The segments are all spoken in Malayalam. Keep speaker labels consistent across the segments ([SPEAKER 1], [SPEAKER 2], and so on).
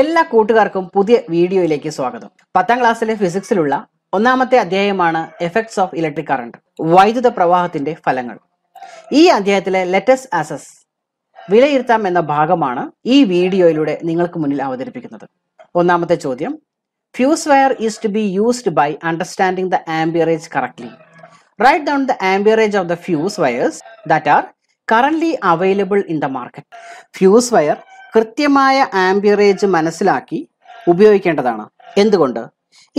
[SPEAKER 1] എല്ലാ കൂട്ടുകാർക്കും പുതിയ വീഡിയോയിലേക്ക് സ്വാഗതം പത്താം ക്ലാസ്സിലെ ഫിസിക്സിലുള്ള ഒന്നാമത്തെ അധ്യായമാണ് എഫക്ട്സ് ഓഫ് ഇലക്ട്രിക് കറണ്ട് വൈദ്യുത പ്രവാഹത്തിന്റെ ഫലങ്ങൾ ഈ അധ്യായത്തിലെ ലെറ്റസ്റ്റ് ആസസ് വിലയിരുത്താം എന്ന ഭാഗമാണ് ഈ വീഡിയോയിലൂടെ നിങ്ങൾക്ക് മുന്നിൽ അവതരിപ്പിക്കുന്നത് ഒന്നാമത്തെ ചോദ്യം fuse wire is to be used by understanding the amperage correctly write down the amperage of the fuse wires that are current available in the market fuse wire കൃത്യമായ ആംബിയറേജ് മനസ്സിലാക്കി ഉപയോഗിക്കേണ്ടതാണ് എന്തുകൊണ്ട്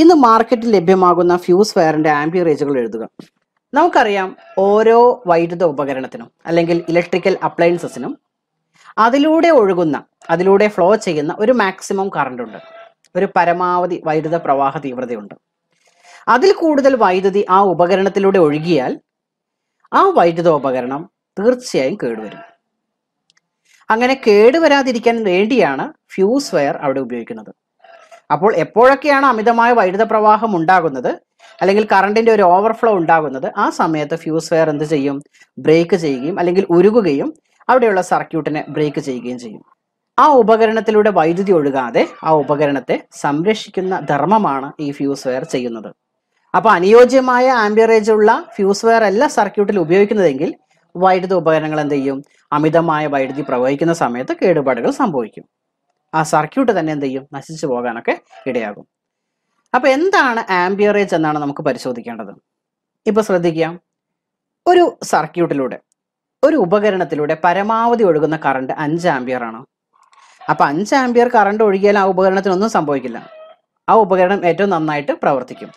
[SPEAKER 1] ഇന്ന് മാർക്കറ്റിൽ ലഭ്യമാകുന്ന ഫ്യൂസ് വയറിന്റെ ആംബിയറേജുകൾ എഴുതുക നമുക്കറിയാം ഓരോ വൈദ്യുത ഉപകരണത്തിനും അല്ലെങ്കിൽ ഇലക്ട്രിക്കൽ അപ്ലയൻസസിനും അതിലൂടെ ഒഴുകുന്ന അതിലൂടെ ഫ്ലോ ചെയ്യുന്ന ഒരു മാക്സിമം കറണ്ട് ഉണ്ട് ഒരു പരമാവധി വൈദ്യുത പ്രവാഹ തീവ്രതയുണ്ട് അതിൽ കൂടുതൽ വൈദ്യുതി ആ ഉപകരണത്തിലൂടെ ഒഴുകിയാൽ ആ വൈദ്യുത ഉപകരണം തീർച്ചയായും കേടുവരും അങ്ങനെ കേടുവരാതിരിക്കാൻ വേണ്ടിയാണ് ഫ്യൂസ് വയർ അവിടെ ഉപയോഗിക്കുന്നത് അപ്പോൾ എപ്പോഴൊക്കെയാണ് അമിതമായ വൈദ്യുത പ്രവാഹം ഉണ്ടാകുന്നത് അല്ലെങ്കിൽ കറണ്ടിന്റെ ഒരു ഓവർഫ്ലോ ഉണ്ടാകുന്നത് ആ സമയത്ത് ഫ്യൂസ് വയർ എന്ത് ചെയ്യും ബ്രേക്ക് ചെയ്യുകയും അല്ലെങ്കിൽ ഉരുകുകയും അവിടെയുള്ള സർക്യൂട്ടിനെ ബ്രേക്ക് ചെയ്യുകയും ചെയ്യും ആ ഉപകരണത്തിലൂടെ വൈദ്യുതി ഒഴുകാതെ ആ ഉപകരണത്തെ സംരക്ഷിക്കുന്ന ധർമ്മമാണ് ഈ ഫ്യൂസ് വയർ ചെയ്യുന്നത് അപ്പോൾ അനുയോജ്യമായ ആംബിയറേജ് ഉള്ള ഫ്യൂസ് വയർ അല്ല സർക്യൂട്ടിൽ ഉപയോഗിക്കുന്നതെങ്കിൽ വൈദ്യുത ഉപകരണങ്ങൾ എന്ത് ചെയ്യും അമിതമായ വൈദ്യുതി പ്രവഹിക്കുന്ന സമയത്ത് കേടുപാടുകൾ സംഭവിക്കും ആ സർക്യൂട്ട് തന്നെ എന്ത് ചെയ്യും നശിച്ചു പോകാനൊക്കെ ഇടയാകും അപ്പൊ എന്താണ് ആംബിയറേജ് എന്നാണ് നമുക്ക് പരിശോധിക്കേണ്ടത് ഇപ്പൊ ശ്രദ്ധിക്കുക ഒരു സർക്യൂട്ടിലൂടെ ഒരു ഉപകരണത്തിലൂടെ പരമാവധി ഒഴുകുന്ന കറണ്ട് അഞ്ച് ആംബിയർ ആണ് അപ്പൊ അഞ്ച് ആംബിയർ കറണ്ട് ഒഴുകിയാൽ ആ ഉപകരണത്തിനൊന്നും സംഭവിക്കില്ല ആ ഉപകരണം ഏറ്റവും നന്നായിട്ട് പ്രവർത്തിക്കും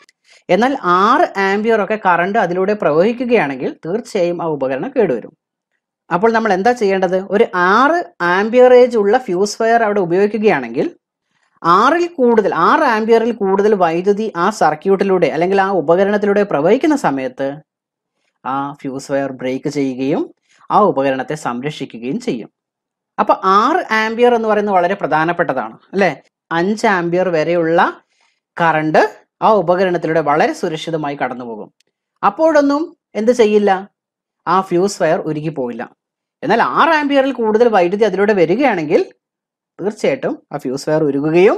[SPEAKER 1] എന്നാൽ ആറ് ആംബിയർ ഒക്കെ കറണ്ട് അതിലൂടെ പ്രവഹിക്കുകയാണെങ്കിൽ തീർച്ചയായും ആ ഉപകരണം കേടുവരും അപ്പോൾ നമ്മൾ എന്താ ചെയ്യേണ്ടത് ഒരു ആറ് ആംബിയറേജ് ഉള്ള ഫ്യൂസ് വയർ അവിടെ ഉപയോഗിക്കുകയാണെങ്കിൽ ആറിൽ കൂടുതൽ ആറ് ആംബിയറിൽ കൂടുതൽ വൈദ്യുതി ആ സർക്യൂട്ടിലൂടെ അല്ലെങ്കിൽ ആ ഉപകരണത്തിലൂടെ പ്രവഹിക്കുന്ന സമയത്ത് ആ ഫ്യൂസ് വയർ ബ്രേക്ക് ചെയ്യുകയും ആ ഉപകരണത്തെ സംരക്ഷിക്കുകയും ചെയ്യും അപ്പൊ ആറ് ആംബിയർ എന്ന് പറയുന്നത് വളരെ പ്രധാനപ്പെട്ടതാണ് അല്ലെ അഞ്ച് ആംബിയർ വരെയുള്ള കറണ്ട് ആ ഉപകരണത്തിലൂടെ വളരെ സുരക്ഷിതമായി കടന്നുപോകും അപ്പോഴൊന്നും എന്ത് ചെയ്യില്ല ആ ഫ്യൂസ് വയർ ഉരുകി പോയില്ല എന്നാൽ ആറ് ആംപിയറിൽ കൂടുതൽ വൈദ്യുതി അതിലൂടെ വരികയാണെങ്കിൽ തീർച്ചയായിട്ടും ആ ഫ്യൂസ് വയർ ഉരുകുകയും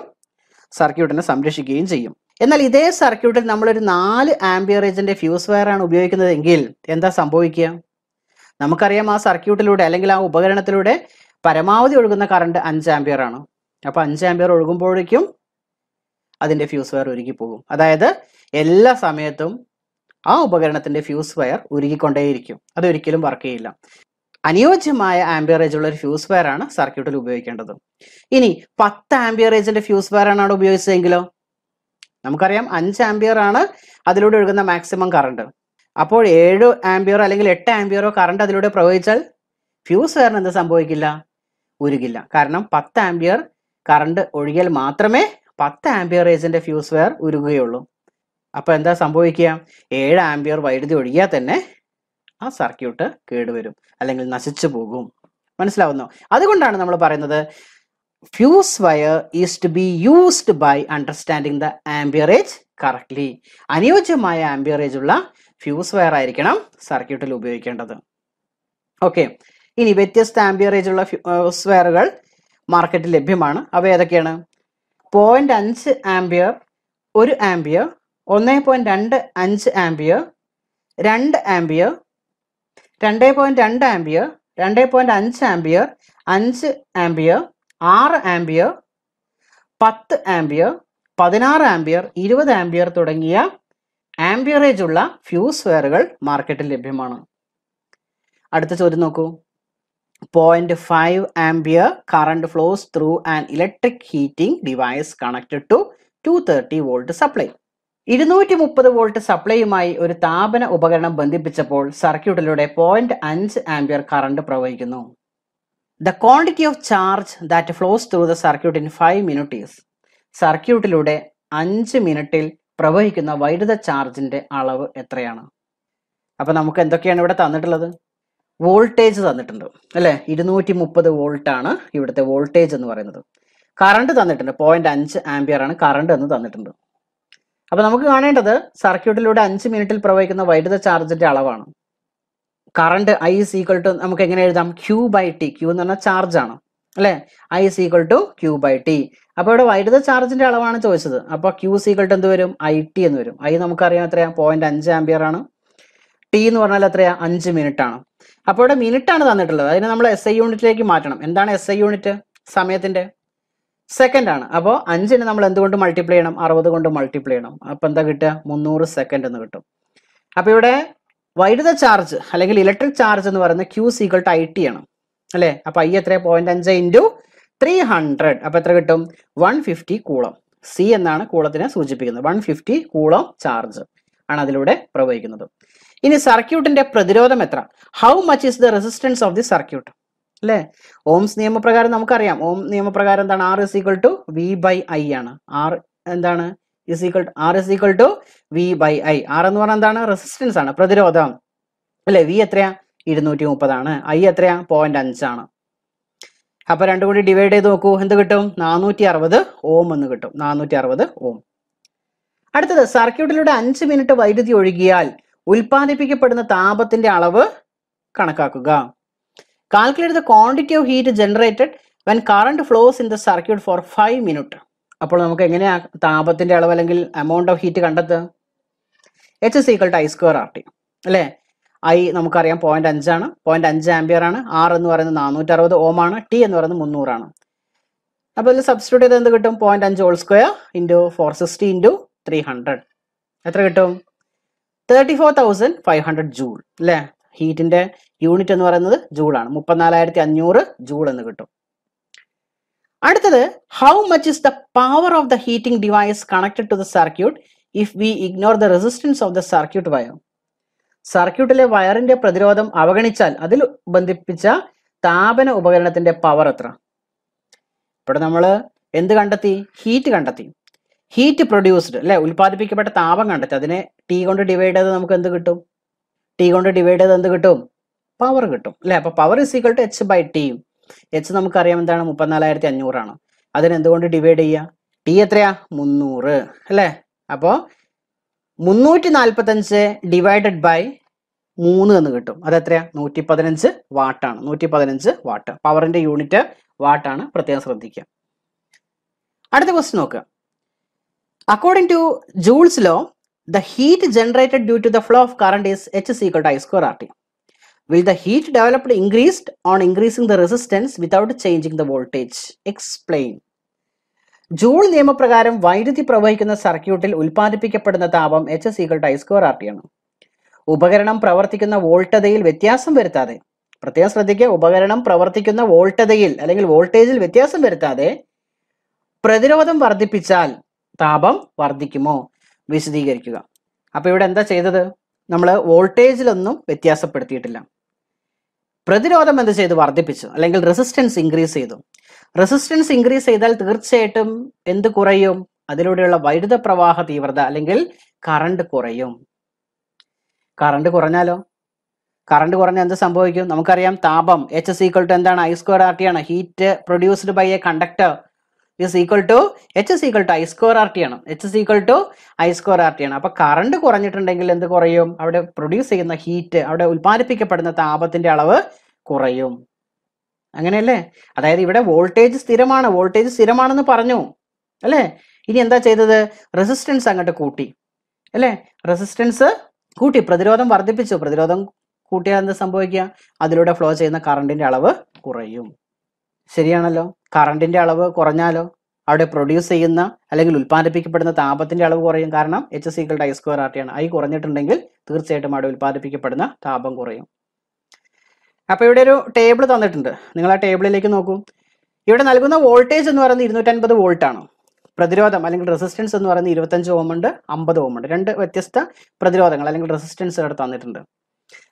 [SPEAKER 1] സർക്യൂട്ടിനെ സംരക്ഷിക്കുകയും ചെയ്യും എന്നാൽ ഇതേ സർക്യൂട്ടിൽ നമ്മളൊരു നാല് ആംബിയറേജിന്റെ ഫ്യൂസ് വയർ ആണ് ഉപയോഗിക്കുന്നതെങ്കിൽ എന്താ സംഭവിക്കുക നമുക്കറിയാം ആ സർക്യൂട്ടിലൂടെ അല്ലെങ്കിൽ ആ ഉപകരണത്തിലൂടെ പരമാവധി ഒഴുകുന്ന കറണ്ട് അഞ്ച് ആംബിയർ ആണ് അപ്പോൾ അഞ്ച് ആംബിയർ ഒഴുകുമ്പോഴേക്കും അതിൻ്റെ ഫ്യൂസ് വയർ ഉരുകി പോകും അതായത് എല്ലാ സമയത്തും ആ ഉപകരണത്തിന്റെ ഫ്യൂസ് വയർ ഉരുകിക്കൊണ്ടേയിരിക്കും അത് ഒരിക്കലും വർക്ക് ചെയ്യില്ല അനുയോജ്യമായ ആംബിയറേജ് ഉള്ള ഒരു ഫ്യൂസ് വയർ ആണ് സർക്യൂട്ടിൽ ഉപയോഗിക്കേണ്ടത് ഇനി പത്ത് ആംബിയറേജിന്റെ ഫ്യൂസ് വയർ ആണ് അവിടെ ഉപയോഗിച്ചതെങ്കിലോ നമുക്കറിയാം അഞ്ച് ആംബിയർ ആണ് അതിലൂടെ ഒഴുകുന്ന മാക്സിമം കറണ്ട് അപ്പോൾ ഏഴ് ആംബിയറോ അല്ലെങ്കിൽ എട്ട് ആംബിയറോ കറണ്ട് അതിലൂടെ പ്രവഹിച്ചാൽ ഫ്യൂസ് വയറിന് എന്ത് സംഭവിക്കില്ല ഉരുകില്ല കാരണം പത്ത് ആംബിയർ കറണ്ട് ഒഴുകിയാൽ മാത്രമേ പത്ത് ആംബിയറേജിൻ്റെ ഫ്യൂസ് വെയർ ഉരുകയുള്ളൂ അപ്പോൾ എന്താ സംഭവിക്കുക ഏഴ് ആംബിയർ വൈദ്യുതി ഒഴുകിയാൽ തന്നെ ആ സർക്യൂട്ട് കേടുവരും അല്ലെങ്കിൽ നശിച്ചു പോകും മനസ്സിലാവുന്നു അതുകൊണ്ടാണ് നമ്മൾ പറയുന്നത് fuse wire is to be used by understanding the amperage correctly അനുയോജ്യമായ ആംബിയറേജ് ഉള്ള ഫ്യൂസ് വയർ ആയിരിക്കണം സർക്യൂട്ടിൽ ഉപയോഗിക്കേണ്ടത് ഓക്കെ ഇനി വ്യത്യസ്ത ആംബിയറേജ് ഉള്ള ഫ്യൂസ് വയറുകൾ മാർക്കറ്റിൽ ലഭ്യമാണ് അവ ഏതൊക്കെയാണ് പോയിൻ്റ് അഞ്ച് ആംബിയർ ഒരു ആംബിയർ ഒന്ന് പോയിൻറ്റ് രണ്ട് അഞ്ച് ആംബിയർ രണ്ട് ആംബിയർ രണ്ട് പോയിൻറ്റ് രണ്ട് ആംബിയർ രണ്ട് പോയിൻറ്റ് അഞ്ച് ആംബിയർ അഞ്ച് ആംബിയർ ആറ് ആംബിയർ പത്ത് ആംബിയർ പതിനാറ് ആംബിയർ ഇരുപത് ആംബിയർ തുടങ്ങിയ ആംബിയറേജ് ഉള്ള ഫ്യൂസ് വെയറുകൾ മാർക്കറ്റിൽ ലഭ്യമാണ് അടുത്ത ചോദ്യം നോക്കൂ point five ampere current flows through and electric heating device connected to two thirty volt supply ഇരുന്നൂറ്റി മുപ്പത് വോൾട്ട് സപ്ലൈയുമായി ഒരു താപന ഉപകരണം ബന്ധിപ്പിച്ചപ്പോൾ സർക്യൂട്ടിലൂടെ പോയിന്റ് അഞ്ച് ആംബിയർ കറണ്ട് പ്രവഹിക്കുന്നു the quantity of charge that flows through the circuit in five minute is സർക്യൂട്ടിലൂടെ അഞ്ച് മിനിറ്റിൽ പ്രവഹിക്കുന്ന വൈദ്യുത ചാർജിന്റെ അളവ് എത്രയാണ് അപ്പൊ നമുക്ക് എന്തൊക്കെയാണ് ഇവിടെ തന്നിട്ടുള്ളത് വോൾട്ടേജ് തന്നിട്ടുണ്ട് അല്ലേ ഇരുന്നൂറ്റി മുപ്പത് വോൾട്ടാണ് ഇവിടുത്തെ വോൾട്ടേജ് എന്ന് പറയുന്നത് കറണ്ട് തന്നിട്ടുണ്ട് പോയിന്റ് അഞ്ച് ആംബിയർ ആണ് കറണ്ട് എന്ന് തന്നിട്ടുണ്ട് അപ്പോൾ നമുക്ക് കാണേണ്ടത് സർക്യൂട്ടിലൂടെ അഞ്ച് മിനിറ്റിൽ പ്രവഹിക്കുന്ന വൈദ്യുത ചാർജിന്റെ അളവാണ് current I is equal to നമുക്ക് എങ്ങനെ എഴുതാം ക്യൂ ബൈ ടി ക്യൂ എന്ന് പറഞ്ഞാൽ ചാർജ് ആണ് അല്ലേ I is equal to Q by T അപ്പോൾ ഇവിടെ വൈദ്യുത ചാർജിന്റെ അളവാണ് ചോദിച്ചത് അപ്പോൾ ക്യൂ സീക്വൽ ടു എന്ത് വരും ഐ ടി എന്ന് വരും ഐ നമുക്കറിയാം എത്രയാണ് പോയിന്റ് അഞ്ച് ആംബിയർ ആണ് ടി എന്ന് പറഞ്ഞാൽ എത്രയാ അഞ്ച് മിനിറ്റ് ആണ് അപ്പോൾ ഇവിടെ മിനിറ്റ് ആണ് തന്നിട്ടുള്ളത് അതിനെ നമ്മൾ എസ് ഐ യൂണിറ്റിലേക്ക് മാറ്റണം എന്താണ് എസ് ഐ യൂണിറ്റ് സമയത്തിന്റെ സെക്കൻഡ് ആണ് അപ്പോൾ അഞ്ചിന് നമ്മൾ എന്തുകൊണ്ട് മൾട്ടിപ്ലൈ ചെയ്യണം അറുപത് കൊണ്ട് മൾട്ടിപ്ലൈ ചെയ്യണം അപ്പോൾ എന്താ കിട്ടുക മുന്നൂറ് സെക്കൻഡ് എന്ന് കിട്ടും അപ്പോൾ ഇവിടെ വൈദ്യുത ചാർജ് അല്ലെങ്കിൽ ഇലക്ട്രിക് ചാർജ് എന്ന് പറയുന്നത് Q equal to I T ആണ് അല്ലേ അപ്പോൾ ഐ എത്ര പോയിന്റ് അഞ്ച് ഇൻറ്റു ത്രീ ഹൺഡ്രഡ് അപ്പോൾ എത്ര കിട്ടും വൺ ഫിഫ്റ്റി കൂളം സി എന്നാണ് കൂളത്തിനെ സൂചിപ്പിക്കുന്നത് വൺ ഫിഫ്റ്റി കൂളം ചാർജ് ആണ് അതിലൂടെ പ്രവഹിക്കുന്നത് ഇനി സർക്യൂട്ടിന്റെ പ്രതിരോധം എത്ര how much is the resistance of the circuit അല്ലേ ഓംസ് നിയമപ്രകാരം നമുക്കറിയാം ഓം നിയമപ്രകാരം എന്താണ് R is equal to V by I ആണ് ആർ എന്താണ് is equal R is equal to V by I R എന്ന് പറഞ്ഞാൽ എന്താണ് റെസിസ്റ്റൻസ് ആണ് പ്രതിരോധം അല്ലെ വി എത്രയാ ഇരുന്നൂറ്റി മുപ്പതാണ് ഐ എത്രയാ പോയിന്റ് അഞ്ചാണ് അപ്പൊ രണ്ടും കൂടി ഡിവൈഡ് ചെയ്ത് നോക്കൂ എന്ത് കിട്ടും നാനൂറ്റി അറുപത് ഓം എന്ന് കിട്ടും നാനൂറ്റി അറുപത് ഓം അടുത്തത് സർക്യൂട്ടിലൂടെ അഞ്ച് മിനിറ്റ് വൈദ്യുതി ഒഴുകിയാൽ ഉൽപ്പാദിപ്പിക്കപ്പെടുന്ന താപത്തിന്റെ അളവ് കണക്കാക്കുക calculate the quantity of heat generated when current flows in the circuit for five minute അപ്പോൾ നമുക്ക് എങ്ങനെയാ താപത്തിന്റെ അളവ് അല്ലെങ്കിൽ എമൗണ്ട് ഓഫ് ഹീറ്റ് കണ്ടെത്തുക H is equal to I square R T അല്ലേ ഐ നമുക്കറിയാം പോയിന്റ് അഞ്ചാണ് പോയിന്റ് അഞ്ച് ആംബിയർ ആണ് ആർ എന്ന് പറയുന്നത് നാനൂറ്റി അറുപത് ഓം ആണ് ടി എന്ന് പറയുന്നത് മുന്നൂറാണ് അപ്പോൾ ഇതിൽ സബ്സ്റ്റിറ്റ്യൂട്ട് ചെയ്ത് എന്ത് കിട്ടും പോയിന്റ് അഞ്ച് whole square into four sixty into three hundred എത്ര കിട്ടും thirty four thousand five hundred joule അല്ലെ ഹീറ്റിന്റെ യൂണിറ്റ് എന്ന് പറയുന്നത് ജൂളാണ് മുപ്പത്തിനാലായിരത്തി അഞ്ഞൂറ് ജൂൾ എന്ന് കിട്ടും അടുത്തത് how much is the power of the heating device connected to the circuit if we ignore the resistance of the circuit wire സർക്യൂട്ടിലെ വയറിന്റെ പ്രതിരോധം അവഗണിച്ചാൽ അതിൽ ബന്ധിപ്പിച്ച താപന ഉപകരണത്തിന്റെ പവർ എത്ര ഇവിടെ നമ്മൾ എന്ത് കണ്ടെത്തി ഹീറ്റ് കണ്ടെത്തി ഹീറ്റ് പ്രൊഡ്യൂസ്ഡ് അല്ലെ ഉൽപ്പാദിപ്പിക്കപ്പെട്ട താപം കണ്ടെത്തി അതിനെ ടി കൊണ്ട് ഡിവൈഡ് ചെയ്ത് നമുക്ക് എന്ത് കിട്ടും ടി കൊണ്ട് ഡിവൈഡ് ചെയ്ത് എന്ത് കിട്ടും പവർ കിട്ടും അല്ലെ അപ്പൊ power is equal to H by T H നമുക്കറിയാം എന്താണ് മുപ്പത്തിനാലായിരത്തി അഞ്ഞൂറാണ് അതിനെന്തുകൊണ്ട് ഡിവൈഡ് ചെയ്യുക ടി എത്രയാ മുന്നൂറ് അല്ലേ അപ്പോൾ മുന്നൂറ്റി നാൽപ്പത്തഞ്ച് ഡിവൈഡഡ് ബൈ മൂന്ന് എന്ന് കിട്ടും എത്രയാ നൂറ്റി പതിനഞ്ച് വാട്ടാണ് നൂറ്റി പതിനഞ്ച് വാട്ട് പവറിന്റെ യൂണിറ്റ് വാട്ടാണ് പ്രത്യേകം ശ്രദ്ധിക്കുക അടുത്ത ക്വസ്റ്റ്യൻ നോക്കുക according to Joule's law the heat generated due to the flow of current is H is equal I square R T will the heat developed increased on increasing the resistance without changing the voltage explain Joule നിയമപ്രകാരം വൈദ്യുതി പ്രവഹിക്കുന്ന സർക്യൂട്ടിൽ ഉൽപ്പാദിപ്പിക്കപ്പെടുന്ന താപം H is equal to I square R T ആണ് ഉപകരണം പ്രവർത്തിക്കുന്ന വോൾട്ടതയിൽ വ്യത്യാസം വരുത്താതെ പ്രത്യേകം ശ്രദ്ധിക്കുക ഉപകരണം പ്രവർത്തിക്കുന്ന വോൾട്ടതയിൽ അല്ലെങ്കിൽ വോൾട്ടേജിൽ വ്യത്യാസം വരുത്താതെ പ്രതിരോധം വർദ്ധിപ്പിച്ചാൽ താപം വർദ്ധിക്കുമോ വിശദീകരിക്കുക അപ്പോൾ ഇവിടെ എന്താ ചെയ്തത് നമ്മൾ വോൾട്ടേജിലൊന്നും വ്യത്യാസപ്പെടുത്തിയിട്ടില്ല പ്രതിരോധം എന്ത് ചെയ്തു വർദ്ധിപ്പിച്ചു അല്ലെങ്കിൽ റെസിസ്റ്റൻസ് ഇൻക്രീസ് ചെയ്തു റെസിസ്റ്റൻസ് ഇൻക്രീസ് ചെയ്താൽ തീർച്ചയായിട്ടും എന്ത് കുറയും അതിലൂടെയുള്ള വൈദ്യുത പ്രവാഹ തീവ്രത അല്ലെങ്കിൽ കറണ്ട് കുറയും കറണ്ട് കുറഞ്ഞാലോ കറണ്ട് കുറഞ്ഞാൽ എന്ത് സംഭവിക്കും നമുക്കറിയാം താപം എച്ച് എസ് ഈക്വൾ ടു എന്താണ് ഐ സ്ക്വയർ ആർ ടി ആണ് heat produced by a conductor is equal to H is equal to I square R T ആണ് H is equal to I square R T ആണ് അപ്പൊ കറണ്ട് കുറഞ്ഞിട്ടുണ്ടെങ്കിൽ എന്ത് കുറയും അവിടെ പ്രൊഡ്യൂസ് ചെയ്യുന്ന ഹീറ്റ് അവിടെ ഉൽപ്പാദിപ്പിക്കപ്പെടുന്ന താപത്തിന്റെ അളവ് കുറയും അങ്ങനെയല്ലേ അതായത് ഇവിടെ വോൾട്ടേജ് സ്ഥിരമാണ് വോൾട്ടേജ് സ്ഥിരമാണെന്ന് പറഞ്ഞു അല്ലേ ഇനി എന്താ ചെയ്തത് റെസിസ്റ്റൻസ് അങ്ങോട്ട് കൂട്ടി അല്ലേ റെസിസ്റ്റൻസ് കൂട്ടി പ്രതിരോധം വർദ്ധിപ്പിച്ചു പ്രതിരോധം കൂട്ടിയാൽ എന്താ സംഭവിക്കുക അതിലൂടെ ഫ്ലോ ചെയ്യുന്ന കറണ്ടിന്റെ അളവ് കുറയും ശരിയാണല്ലോ കറണ്ടിന്റെ അളവ് കുറഞ്ഞാലോ അവിടെ പ്രൊഡ്യൂസ് ചെയ്യുന്ന അല്ലെങ്കിൽ ഉൽപ്പാദിപ്പിക്കപ്പെടുന്ന താപത്തിന്റെ അളവ് കുറയും കാരണം എച്ച് സി ഐ സ്ക്വയർ ആർട്ടിയാണ് ആണ് ഐ കുറഞ്ഞിട്ടുണ്ടെങ്കിൽ തീർച്ചയായിട്ടും അവിടെ ഉൽപ്പാദിപ്പിക്കപ്പെടുന്ന താപം കുറയും അപ്പോൾ ഇവിടെ ഒരു ടേബിൾ തന്നിട്ടുണ്ട് നിങ്ങൾ ആ ടേബിളിലേക്ക് നോക്കൂ ഇവിടെ നൽകുന്ന വോൾട്ടേജ് എന്ന് പറയുന്നത് ഇരുന്നൂറ്റൻപത് വോൾട്ട് ആണ് പ്രതിരോധം അല്ലെങ്കിൽ റെസിസ്റ്റൻസ് എന്ന് പറയുന്നത് ഇരുപത്തഞ്ച് ഓം ഉണ്ട് അമ്പത് ഓം ഉണ്ട് രണ്ട് വ്യത്യസ്ത പ്രതിരോധങ്ങൾ അല്ലെങ്കിൽ റെസിസ്റ്റൻസ് ഇവിടെ തന്നിട്ടുണ്ട്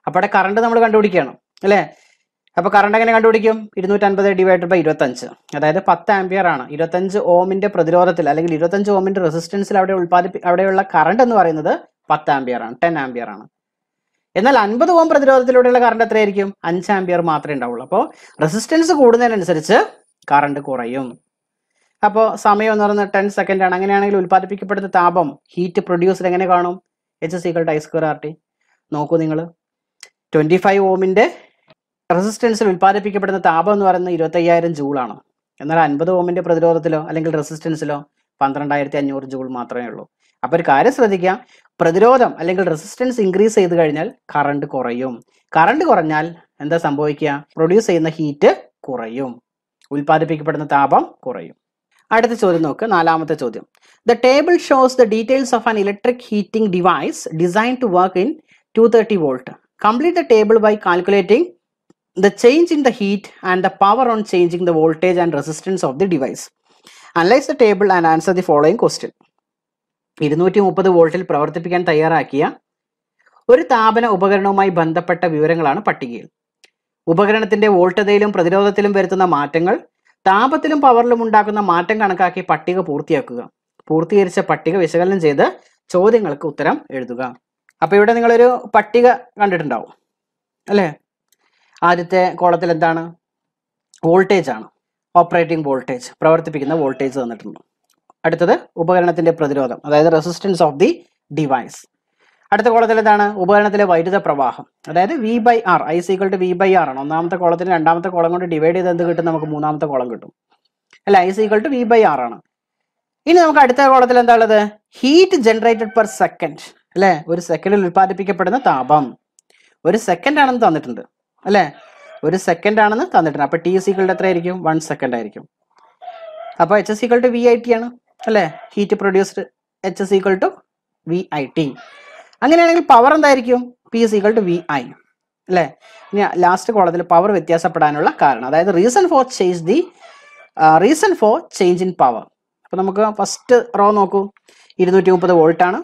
[SPEAKER 1] അപ്പോൾ അവിടെ കറണ്ട് നമ്മൾ കണ്ടുപിടിക്കുകയാണ് അല്ലേ അപ്പോൾ കറണ്ട് എങ്ങനെ കണ്ടുപിടിക്കും ഇരുന്നൂറ്റൻപത് ഡിവൈഡ് ബൈ ഇരുപത്തഞ്ച് അതായത് പത്ത് ആംപിയർ ആണ് ഇരുപത്തഞ്ച് ഓമിന്റെ പ്രതിരോധത്തിൽ അല്ലെങ്കിൽ ഇരുപത്തഞ്ച് ഓമിന്റെ റെസിസ്റ്റൻസിൽ അവിടെ ഉൽപ്പാദിപ്പി അവിടെയുള്ള കറണ്ട് എന്ന് പറയുന്നത് പത്ത് ആംപിയർ ആണ് ടെൻ ആംപിയർ ആണ് എന്നാൽ അൻപത് ഓം പ്രതിരോധത്തിലൂടെയുള്ള കറണ്ട് എത്രയായിരിക്കും അഞ്ച് ആംപിയർ മാത്രമേ ഉണ്ടാവുള്ളൂ അപ്പോൾ റെസിസ്റ്റൻസ് കൂടുന്നതിനനുസരിച്ച് കറണ്ട് കുറയും അപ്പോൾ സമയം എന്ന് പറയുന്നത് ടെൻ സെക്കൻഡ് ആണ് അങ്ങനെയാണെങ്കിൽ ഉൽപ്പാദിപ്പിക്കപ്പെടുന്ന താപം ഹീറ്റ് പ്രൊഡ്യൂസ്ഡ് എങ്ങനെ കാണും H is equal to I square R T നോക്കൂ നിങ്ങൾ ട്വൻറ്റി ഫൈവ് ഓമിൻ്റെ റെസിസ്റ്റൻസിൽ ഉൽപ്പാദിപ്പിക്കപ്പെടുന്ന താപം എന്ന് പറയുന്നത് ഇരുപത്തയ്യായിരം ജൂളാണ് എന്നാൽ അൻപത് ഓമിന്റെ പ്രതിരോധത്തിലോ അല്ലെങ്കിൽ റെസിസ്റ്റൻസിലോ പന്ത്രണ്ടായിരത്തി അഞ്ഞൂറ് ജൂൾ മാത്രമേ ഉള്ളൂ അപ്പോൾ ഒരു കാര്യം ശ്രദ്ധിക്കാം പ്രതിരോധം അല്ലെങ്കിൽ റെസിസ്റ്റൻസ് ഇൻക്രീസ് ചെയ്ത് കഴിഞ്ഞാൽ കറണ്ട് കുറയും കറണ്ട് കുറഞ്ഞാൽ എന്താ സംഭവിക്കുക പ്രൊഡ്യൂസ് ചെയ്യുന്ന ഹീറ്റ് കുറയും ഉൽപ്പാദിപ്പിക്കപ്പെടുന്ന താപം കുറയും അടുത്ത ചോദ്യം നോക്ക് നാലാമത്തെ ചോദ്യം the table shows the details of an electric heating device design to work in two thirty volt complete the table by calculating the change in the heat and the power on changing the voltage and resistance of the device. Analyze the table and answer the following question. ഇരുന്നൂറ്റി മുപ്പത് വോൾട്ടിൽ പ്രവർത്തിപ്പിക്കാൻ തയ്യാറാക്കിയ ഒരു താപന ഉപകരണവുമായി ബന്ധപ്പെട്ട വിവരങ്ങളാണ് പട്ടികയിൽ ഉപകരണത്തിന്റെ വോൾട്ടതയിലും പ്രതിരോധത്തിലും വരുത്തുന്ന മാറ്റങ്ങൾ താപത്തിലും പവറിലും ഉണ്ടാക്കുന്ന മാറ്റം കണക്കാക്കി പട്ടിക പൂർത്തിയാക്കുക പൂർത്തീകരിച്ച പട്ടിക വിശകലനം ചെയ്ത് ചോദ്യങ്ങൾക്ക് ഉത്തരം എഴുതുക അപ്പോൾ ഇവിടെ നിങ്ങളൊരു പട്ടിക കണ്ടിട്ടുണ്ടാവും അല്ലേ ആദ്യത്തെ കോളത്തിൽ എന്താണ് വോൾട്ടേജ് ആണ് ഓപ്പറേറ്റിംഗ് വോൾട്ടേജ് പ്രവർത്തിപ്പിക്കുന്ന വോൾട്ടേജ് തന്നിട്ടുണ്ട് അടുത്തത് ഉപകരണത്തിന്റെ പ്രതിരോധം അതായത് റെസിസ്റ്റൻസ് ഓഫ് ദി ഡിവൈസ് അടുത്ത കോളത്തിൽ എന്താണ് ഉപകരണത്തിലെ വൈദ്യുത പ്രവാഹം അതായത് V by R I is equal to V by R ആണ് ഒന്നാമത്തെ കോളത്തിന് രണ്ടാമത്തെ കോളം കൊണ്ട് ഡിവൈഡ് ചെയ്ത് എന്ത് കിട്ടും നമുക്ക് മൂന്നാമത്തെ കോളം കിട്ടും അല്ല I is equal to V by R ആണ് ഇനി നമുക്ക് അടുത്ത കോളത്തിൽ എന്താ ഉള്ളത് ഹീറ്റ് ജനറേറ്റഡ് പെർ സെക്കൻഡ് അല്ലെ ഒരു സെക്കൻഡിൽ ഉൽപ്പാദിപ്പിക്കപ്പെടുന്ന താപം ഒരു സെക്കൻഡ് ആണെന്ന് തന്നിട്ടുണ്ട് അല്ലേ ഒരു സെക്കൻഡ് ആണെന്ന് തന്നിട്ടുണ്ട് അപ്പോൾ ടി എത്ര എത്രയായിരിക്കും വൺ സെക്കൻഡ് ആയിരിക്കും അപ്പോൾ എച്ച് എസ് സികളുടെ വി ഐ ടി ആണ് അല്ലേ heat produced H is equal to V I T അങ്ങനെയാണെങ്കിൽ പവർ എന്തായിരിക്കും P is equal to V I അല്ലേ ഇനി ലാസ്റ്റ് കോളത്തിൽ പവർ വ്യത്യാസപ്പെടാനുള്ള കാരണം അതായത് reason for change the reason for change in power അപ്പോൾ നമുക്ക് ഫസ്റ്റ് റോ നോക്കൂ ഇരുന്നൂറ്റി മുപ്പത് വോൾട്ടാണ്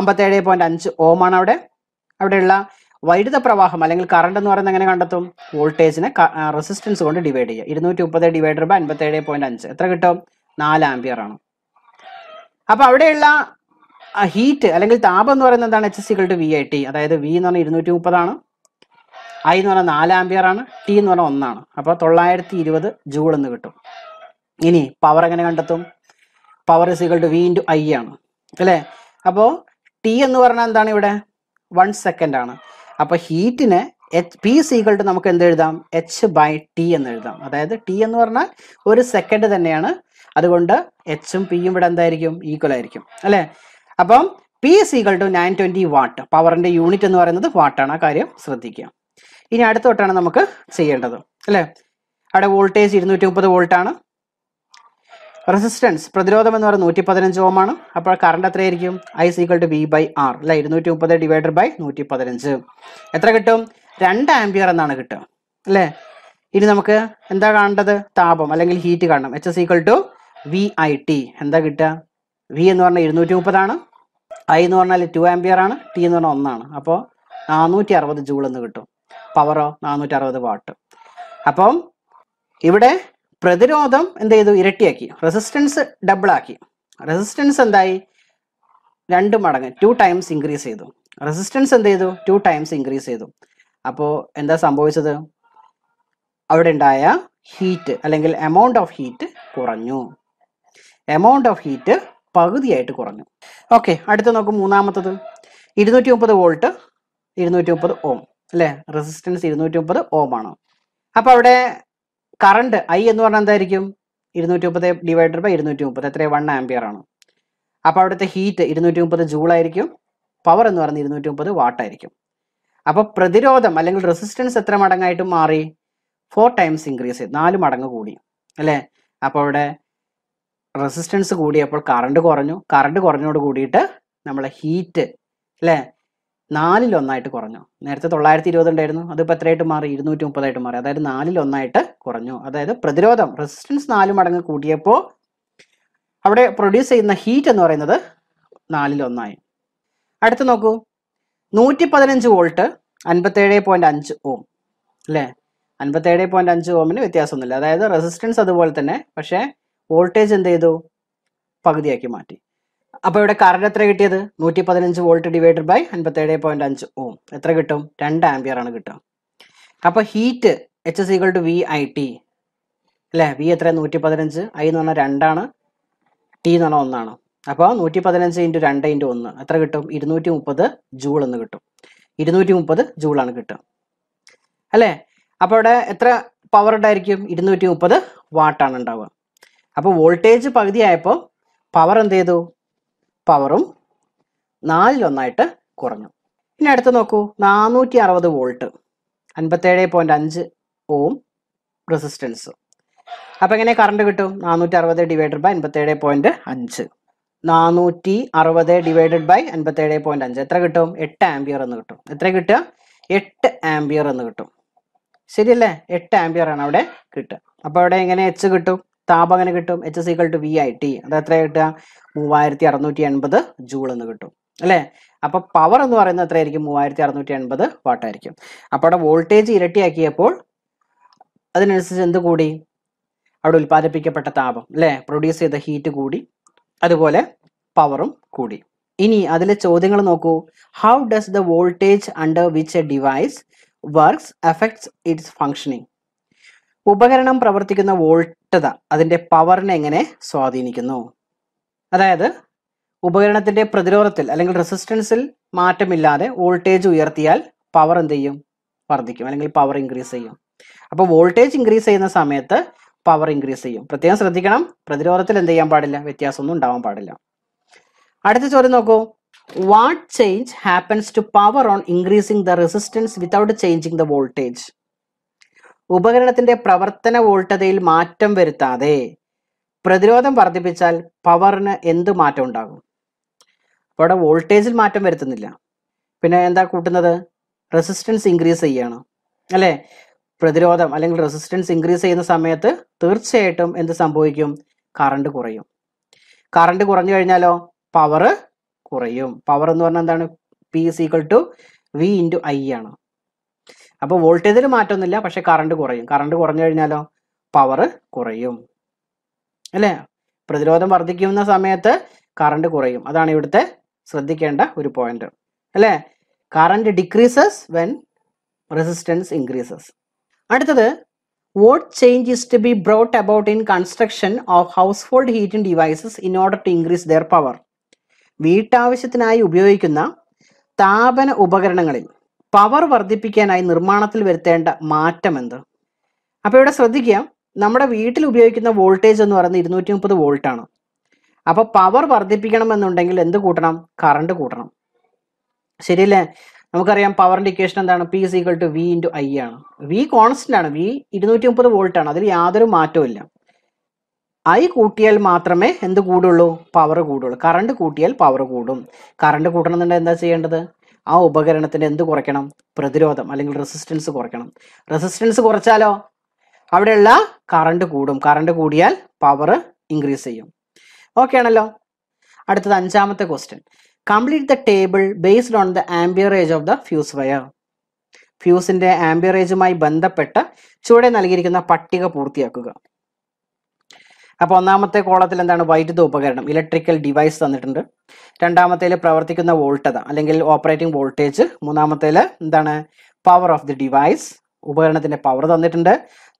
[SPEAKER 1] അമ്പത്തേഴ് പോയിന്റ് അഞ്ച് ഓം ആണ് അവിടെ അവിടെയുള്ള വൈദ്യുത പ്രവാഹം അല്ലെങ്കിൽ കറണ്ട് എന്ന് പറയുന്നത് എങ്ങനെ കണ്ടെത്തും വോൾട്ടേജിനെ റെസിസ്റ്റൻസ് കൊണ്ട് ഡിവൈഡ് ചെയ്യുക ഇരുന്നൂറ്റി മുപ്പത് ഡിവൈഡർ ബൈ അൻപത്തി ഏഴ് പോയിന്റ് അഞ്ച് എത്ര കിട്ടും നാല് ആംപിയർ ആണ് അപ്പൊ അവിടെയുള്ള ഹീറ്റ് അല്ലെങ്കിൽ താപം എന്ന് പറയുന്നത് എന്താണ് H is equal to V I T അതായത് വി എന്ന് പറഞ്ഞാൽ ഇരുന്നൂറ്റി മുപ്പതാണ് ഐ എന്ന് പറഞ്ഞാൽ നാല് ആംപിയർ ആണ് ടി എന്ന് പറഞ്ഞാൽ ഒന്നാണ് അപ്പൊ തൊള്ളായിരത്തി ഇരുപത് ജൂൾ എന്ന് കിട്ടും ഇനി പവർ എങ്ങനെ കണ്ടെത്തും power is to V into I ആണ് അല്ലേ അപ്പോൾ ടി എന്ന് പറഞ്ഞാൽ എന്താണ് ഇവിടെ വൺ സെക്കൻഡ് ആണ് അപ്പൊ ഹീറ്റിനെ എച്ച് പി സീക്കൾ ടു നമുക്ക് എന്ത് എഴുതാം എച്ച് ബൈ ടി എന്ന് എഴുതാം അതായത് ടി എന്ന് പറഞ്ഞാൽ ഒരു സെക്കൻഡ് തന്നെയാണ് അതുകൊണ്ട് എച്ചും പിയും ഇവിടെ എന്തായിരിക്കും ഈക്വൽ ആയിരിക്കും അല്ലേ അപ്പം P is equal to nine twenty watt പവറിന്റെ യൂണിറ്റ് എന്ന് പറയുന്നത് വാട്ടാണ് ആ കാര്യം ശ്രദ്ധിക്കുക ഇനി അടുത്തോട്ടാണ് നമുക്ക് ചെയ്യേണ്ടത് അല്ലേ അവിടെ വോൾട്ടേജ് ഇരുന്നൂറ്റി മുപ്പത് വോൾട്ടാണ് റെസിസ്റ്റൻസ് പ്രതിരോധം എന്ന് പറയുന്നത് നൂറ്റി പതിനഞ്ച് ഓം ആണ് അപ്പോൾ കറണ്ട് എത്രയായിരിക്കും I സീക്കൾ to V by R അല്ലെ ഇരുന്നൂറ്റി മുപ്പത് ഡിവൈഡ് ബൈ നൂറ്റി പതിനഞ്ച് എത്ര കിട്ടും രണ്ട് ആംപിയർ എന്നാണ് കിട്ടുക അല്ലേ ഇനി നമുക്ക് എന്താ കാണേണ്ടത് താപം അല്ലെങ്കിൽ ഹീറ്റ് കാണണം H is equal to V I T എന്താ കിട്ടുക വി എന്ന് പറഞ്ഞാൽ ഇരുന്നൂറ്റി മുപ്പതാണ് ഐ എന്ന് പറഞ്ഞാൽ ടു ആംപിയർ ആണ് ടി എന്ന് പറഞ്ഞാൽ ഒന്നാണ് അപ്പോൾ നാനൂറ്റി അറുപത് ജൂൾ എന്ന് കിട്ടും പവറോ നാനൂറ്റി അറുപത് വാട്ട് അപ്പം ഇവിടെ പ്രതിരോധം എന്ത് ചെയ്തു ഇരട്ടിയാക്കി റെസിസ്റ്റൻസ് ഡബിളാക്കി റെസിസ്റ്റൻസ് എന്തായി രണ്ട് മടങ്ങ് ടു ടൈംസ് ഇൻക്രീസ് ചെയ്തു റെസിസ്റ്റൻസ് എന്ത് ചെയ്തു ടു ടൈംസ് ഇൻക്രീസ് ചെയ്തു അപ്പോൾ എന്താ സംഭവിച്ചത് അവിടെ ഉണ്ടായ ഹീറ്റ് അല്ലെങ്കിൽ എമൗണ്ട് ഓഫ് ഹീറ്റ് കുറഞ്ഞു എമൗണ്ട് ഓഫ് ഹീറ്റ് പകുതിയായിട്ട് കുറഞ്ഞു ഓക്കെ അടുത്ത നോക്കും മൂന്നാമത്തത് ഇരുന്നൂറ്റി മുപ്പത് വോൾട്ട് ഇരുന്നൂറ്റി മുപ്പത് ഓം അല്ലേ റെസിസ്റ്റൻസ് ഇരുന്നൂറ്റി മുപ്പത് ഓം ആണ് അപ്പോൾ അവിടെ കറണ്ട് ഐ എന്ന് പറഞ്ഞാൽ എന്തായിരിക്കും ഇരുന്നൂറ്റി മുപ്പത് ഡിവൈഡ് ബൈ ഇരുന്നൂറ്റി മുപ്പത് എത്ര വൺ ആംപിയർ ആണ് അപ്പോൾ അവിടുത്തെ ഹീറ്റ് ഇരുന്നൂറ്റി മുപ്പത് ജൂൾ ആയിരിക്കും പവർ എന്ന് പറയുന്നത് ഇരുന്നൂറ്റി മുപ്പത് വാട്ട് ആയിരിക്കും അപ്പോൾ പ്രതിരോധം അല്ലെങ്കിൽ റെസിസ്റ്റൻസ് എത്ര മടങ്ങായിട്ടും മാറി ഫോർ ടൈംസ് ഇൻക്രീസ് ചെയ്തു നാല് മടങ്ങ് കൂടി അല്ലേ അപ്പോൾ അവിടെ റെസിസ്റ്റൻസ് കൂടിയപ്പോൾ കറണ്ട് കുറഞ്ഞു കറണ്ട് കുറഞ്ഞോട് കൂടിയിട്ട് നമ്മളെ ഹീറ്റ് അല്ലേ നാലിലൊന്നായിട്ട് കുറഞ്ഞു നേരത്തെ തൊള്ളായിരത്തി ഇരുപത് ഉണ്ടായിരുന്നു അതിപ്പോൾ എത്രയായിട്ട് മാറി ഇരുന്നൂറ്റി മുപ്പതായിട്ട് മാറി അതായത് നാലിലൊന്നായിട്ട് കുറഞ്ഞു അതായത് പ്രതിരോധം റെസിസ്റ്റൻസ് നാല് മടങ്ങ് കൂട്ടിയപ്പോൾ അവിടെ പ്രൊഡ്യൂസ് ചെയ്യുന്ന ഹീറ്റ് എന്ന് പറയുന്നത് നാലിലൊന്നായി അടുത്ത് നോക്കൂ നൂറ്റി പതിനഞ്ച് വോൾട്ട് അൻപത്തേഴ് പോയിന്റ് അഞ്ച് ഓം അല്ലേ അൻപത്തേഴ് പോയിന്റ് അഞ്ച് ഓമിന് വ്യത്യാസമൊന്നുമില്ല അതായത് റെസിസ്റ്റൻസ് അതുപോലെ തന്നെ പക്ഷേ വോൾട്ടേജ് എന്ത് ചെയ്തു പകുതിയാക്കി മാറ്റി അപ്പോൾ ഇവിടെ കറണ്ട് എത്ര കിട്ടിയത് നൂറ്റി പതിനഞ്ച് വോൾട്ട് ഡിവൈഡഡ് ബൈ അൻപത്തേഴ് പോയിന്റ് അഞ്ച് ഓം എത്ര കിട്ടും രണ്ട് ആംപിയർ ആണ് കിട്ടുക അപ്പോൾ heat H is equal to V I T അല്ലേ വി എത്ര നൂറ്റി പതിനഞ്ച് ഐ എന്ന് പറഞ്ഞാൽ രണ്ടാണ് ടി എന്ന് പറഞ്ഞാൽ ഒന്നാണ് അപ്പോൾ നൂറ്റി പതിനഞ്ച് ഇൻറ്റു രണ്ട് ഇൻറ്റു ഒന്ന് എത്ര കിട്ടും ഇരുന്നൂറ്റി മുപ്പത് ജൂൾ എന്ന് കിട്ടും ഇരുന്നൂറ്റി മുപ്പത് ജൂളാണ് കിട്ടുക അല്ലേ അപ്പോൾ അവിടെ എത്ര പവർ ഉണ്ടായിരിക്കും ഇരുന്നൂറ്റി മുപ്പത് വാട്ടാണ് ഉണ്ടാവുക അപ്പോൾ വോൾട്ടേജ് പകുതി ആയപ്പോൾ പവർ എന്ത് ചെയ്തു പവറും നാലിലൊന്നായിട്ട് കുറഞ്ഞു പിന്നെ അടുത്ത് നോക്കൂ നാനൂറ്റി അറുപത് വോൾട്ട് അൻപത്തേഴ് പോയിൻറ്റ് അഞ്ച് ഓം റെസിസ്റ്റൻസ് അപ്പം എങ്ങനെ കറണ്ട് കിട്ടും നാനൂറ്റി അറുപത് ഡിവൈഡഡ് ബൈ അൻപത്തേഴ് പോയിന്റ് അഞ്ച് നാനൂറ്റി അറുപത് ഡിവൈഡഡ് ബൈ അൻപത്തേഴ് പോയിന്റ് അഞ്ച് എത്ര കിട്ടും എട്ട് ആംബിയർ എന്ന് കിട്ടും എത്ര കിട്ടുക എട്ട് ആംബിയർ എന്ന് കിട്ടും ശരിയല്ലേ എട്ട് ആംബിയർ ആണ് അവിടെ കിട്ടുക അപ്പോൾ അവിടെ എങ്ങനെ എച്ച് കിട്ടും താപം അങ്ങനെ കിട്ടും H is equal to V I T അത് എത്ര കിട്ടുക മൂവായിരത്തി അറുന്നൂറ്റി എൺപത് ജൂൾ എന്ന് കിട്ടും അല്ലേ അപ്പൊ പവർ എന്ന് പറയുന്നത് എത്രയായിരിക്കും മൂവായിരത്തി അറുന്നൂറ്റി എൺപത് വാട്ടായിരിക്കും അപ്പോൾ അവിടെ വോൾട്ടേജ് ഇരട്ടിയാക്കിയപ്പോൾ അതിനനുസരിച്ച് എന്ത് കൂടി അവിടെ ഉൽപ്പാദിപ്പിക്കപ്പെട്ട താപം അല്ലേ പ്രൊഡ്യൂസ് ചെയ്ത ഹീറ്റ് കൂടി അതുപോലെ പവറും കൂടി ഇനി അതിലെ ചോദ്യങ്ങൾ നോക്കൂ how does the voltage under which a device works affects its functioning ഉപകരണം പ്രവർത്തിക്കുന്ന വോൾട്ടത അതിൻ്റെ പവറിനെ എങ്ങനെ സ്വാധീനിക്കുന്നു അതായത് ഉപകരണത്തിന്റെ പ്രതിരോധത്തിൽ അല്ലെങ്കിൽ റെസിസ്റ്റൻസിൽ മാറ്റമില്ലാതെ വോൾട്ടേജ് ഉയർത്തിയാൽ പവർ എന്ത് ചെയ്യും വർദ്ധിക്കും അല്ലെങ്കിൽ പവർ ഇൻക്രീസ് ചെയ്യും അപ്പോൾ വോൾട്ടേജ് ഇൻക്രീസ് ചെയ്യുന്ന സമയത്ത് പവർ ഇൻക്രീസ് ചെയ്യും പ്രത്യേകം ശ്രദ്ധിക്കണം പ്രതിരോധത്തിൽ എന്ത് ചെയ്യാൻ പാടില്ല വ്യത്യാസമൊന്നും ഉണ്ടാവാൻ പാടില്ല അടുത്ത ചോദ്യം നോക്കൂ what change happens to power on increasing the resistance without changing the voltage ഉപകരണത്തിന്റെ പ്രവർത്തന വോൾട്ടതയിൽ മാറ്റം വരുത്താതെ പ്രതിരോധം വർദ്ധിപ്പിച്ചാൽ പവറിന് എന്ത് മാറ്റം ഉണ്ടാകും അപ്പോൾ അവിടെ വോൾട്ടേജിൽ മാറ്റം വരുത്തുന്നില്ല പിന്നെ എന്താ കൂട്ടുന്നത് റെസിസ്റ്റൻസ് ഇൻക്രീസ് ചെയ്യാണ് അല്ലേ പ്രതിരോധം അല്ലെങ്കിൽ റെസിസ്റ്റൻസ് ഇൻക്രീസ് ചെയ്യുന്ന സമയത്ത് തീർച്ചയായിട്ടും എന്ത് സംഭവിക്കും കറണ്ട് കുറയും കറണ്ട് കുറഞ്ഞു കഴിഞ്ഞാലോ പവർ കുറയും പവർ എന്ന് പറഞ്ഞാൽ എന്താണ് P is equal to V into I ആണ് അപ്പോൾ വോൾട്ടേജിൽ മാറ്റമൊന്നുമില്ല പക്ഷെ കറണ്ട് കുറയും കറണ്ട് കുറഞ്ഞു കഴിഞ്ഞാലോ പവർ കുറയും അല്ലേ പ്രതിരോധം വർദ്ധിക്കുന്ന സമയത്ത് കറണ്ട് കുറയും അതാണ് ഇവിടുത്തെ ശ്രദ്ധിക്കേണ്ട ഒരു പോയിന്റ് അല്ലേ current decreases when resistance increases അടുത്തത് what change is to be brought about in construction of household heating devices in order to increase their power വീട്ടാവശ്യത്തിനായി ഉപയോഗിക്കുന്ന താപന ഉപകരണങ്ങളിൽ പവർ വർദ്ധിപ്പിക്കാനായി നിർമ്മാണത്തിൽ വരുത്തേണ്ട മാറ്റം എന്ത് അപ്പോൾ ഇവിടെ ശ്രദ്ധിക്കുക നമ്മുടെ വീട്ടിൽ ഉപയോഗിക്കുന്ന വോൾട്ടേജ് എന്ന് പറയുന്നത് ഇരുന്നൂറ്റി മുപ്പത് വോൾട്ടാണ് അപ്പോൾ പവർ വർദ്ധിപ്പിക്കണമെന്നുണ്ടെങ്കിൽ എന്ത് കൂട്ടണം കറണ്ട് കൂട്ടണം ശരിയല്ലേ നമുക്കറിയാം പവറിന്റെ ഇക്വേഷൻ എന്താണ് P is equal to V into I ആണ് വി കോൺസ്റ്റന്റ് ആണ് വി ഇരുന്നൂറ്റി മുപ്പത് വോൾട്ട് ആണ് അതിൽ യാതൊരു മാറ്റവും ഇല്ല ഐ കൂട്ടിയാൽ മാത്രമേ എന്ത് കൂടുള്ളൂ പവർ കൂടുള്ളൂ കറണ്ട് കൂട്ടിയാൽ പവർ കൂടും കറണ്ട് കൂട്ടണമെന്നുണ്ടെങ്കിൽ എന്താ ചെയ്യേണ്ടത് ആ ഉപകരണത്തിന്റെ എന്ത് കുറയ്ക്കണം പ്രതിരോധം അല്ലെങ്കിൽ റെസിസ്റ്റൻസ് കുറയ്ക്കണം റെസിസ്റ്റൻസ് കുറച്ചാലോ അവിടെയുള്ള കറണ്ട് കൂടും കറണ്ട് കൂടിയാൽ പവർ ഇൻക്രീസ് ചെയ്യും ഓക്കെ ആണല്ലോ അടുത്തത് അഞ്ചാമത്തെ question Complete the table based on the amperage of the fuse wire. ഫ്യൂസിന്റെ ആംബിയറേജുമായി ബന്ധപ്പെട്ട് ചുവടെ നൽകിയിരിക്കുന്ന പട്ടിക പൂർത്തിയാക്കുക അപ്പോൾ ഒന്നാമത്തെ കോളത്തിൽ എന്താണ് വൈദ്യുത ഉപകരണം ഇലക്ട്രിക്കൽ ഡിവൈസ് തന്നിട്ടുണ്ട് രണ്ടാമത്തേല് പ്രവർത്തിക്കുന്ന വോൾട്ടത അല്ലെങ്കിൽ ഓപ്പറേറ്റിംഗ് വോൾട്ടേജ് മൂന്നാമത്തേല് എന്താണ് പവർ ഓഫ് ദി ഡിവൈസ് ഉപകരണത്തിന്റെ പവർ തന്നിട്ടുണ്ട്